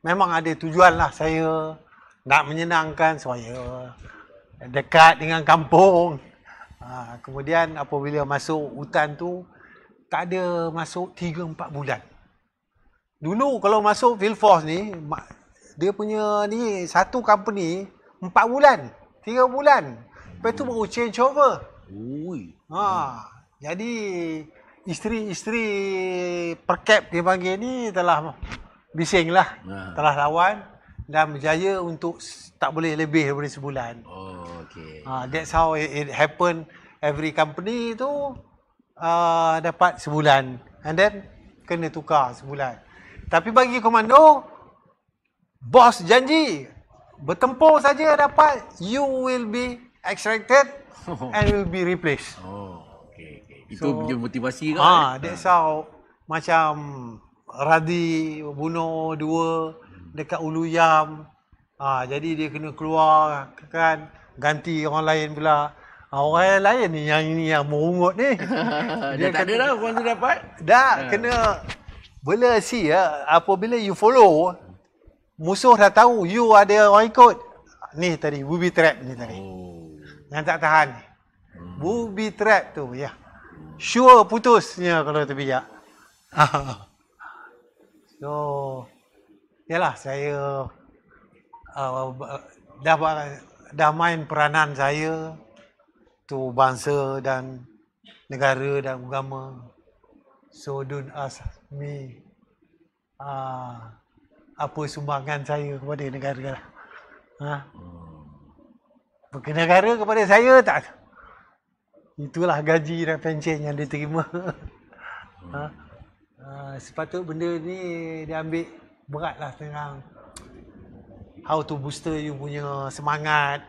memang ada tujuan lah saya nak menyenangkan saya dekat dengan kampung uh, kemudian apabila masuk hutan tu tak ada masuk 3-4 bulan dulu kalau masuk field force ni dia punya ni satu company 4 bulan 3 bulan lepas tu baru change over Ui. ha, jadi isteri-isteri perkep dia panggil ni telah bising lah. Ha. Telah lawan dan berjaya untuk tak boleh lebih daripada sebulan. Oh, okay. Ha, that's how it, it happen every company tu uh, dapat sebulan. And then, kena tukar sebulan. Tapi bagi komando, bos janji bertempur saja dapat, you will be extracted and will be replaced. Oh. Itu so, ha, dia motivasi kan? Ah, ha, that's ha. how macam Radhi bunuh dua dekat Ulu Yam. Ah, ha, jadi dia kena keluar kan ganti orang lain pula. Ha, orang yang lain ni yang ini yang merungut ni. dia, tak kena, ada dah orang tu dapat. Dah ha. kena bila si ya apabila you follow musuh dah tahu you ada orang ikut. Ni tadi booby trap ni tadi. Oh. Yang tak tahan ni. Hmm. Booby trap tu ya. Yeah sure putusnya kalau terpijak. so, yalah saya uh, dah dah main peranan saya tu bangsa dan negara dan agama. So don't ask me uh, apa sumbangan saya kepada negara. Ha? Huh? Hmm. negara kepada saya tak? Tak itulah gaji dan pencen yang dia terima. Hmm. Ha? ha? sepatut benda ni dia ambil berat lah tentang how to booster you punya semangat.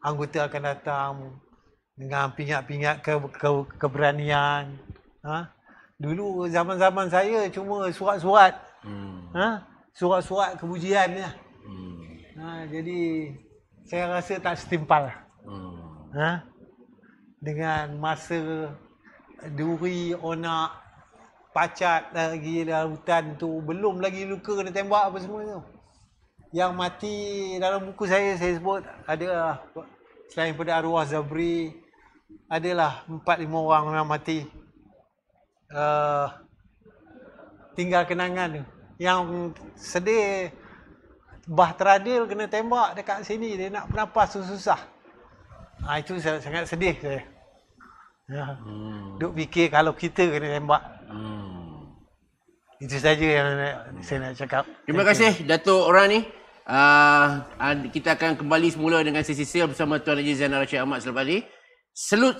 Anggota akan datang dengan pingat-pingat ke, ke, keberanian. Ha? Dulu zaman-zaman saya cuma surat-surat. Hmm. Ha? surat kebujian ya. Lah. Hmm. Ha, jadi saya rasa tak setimpal. Lah. Hmm. Ha? dengan masa duri onak pacat lagi dalam hutan tu belum lagi luka kena tembak apa semua tu yang mati dalam buku saya saya sebut ada selain pada arwah Zabri adalah 4 5 orang yang mati uh, tinggal kenangan tu yang sedih Bah Teradil kena tembak dekat sini dia nak bernafas susah. ha, itu sangat sedih saya. Ya. Hmm. Duk fikir kalau kita kena tembak. Hmm. Itu saja yang saya hmm. nak cakap. Terima kasih Datuk Orang ni. Uh, kita akan kembali semula dengan sesi sel bersama Tuan Haji Zainal Rashid Ahmad selepas ini. Selut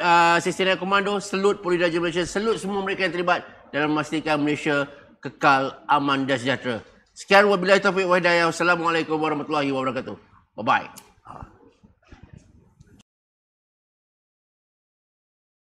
uh, ah, Komando, selut Polri Raja Malaysia, selut semua mereka yang terlibat dalam memastikan Malaysia kekal aman dan sejahtera. Sekian wabillahi taufiq wa hidayah. Assalamualaikum warahmatullahi wabarakatuh. Bye-bye.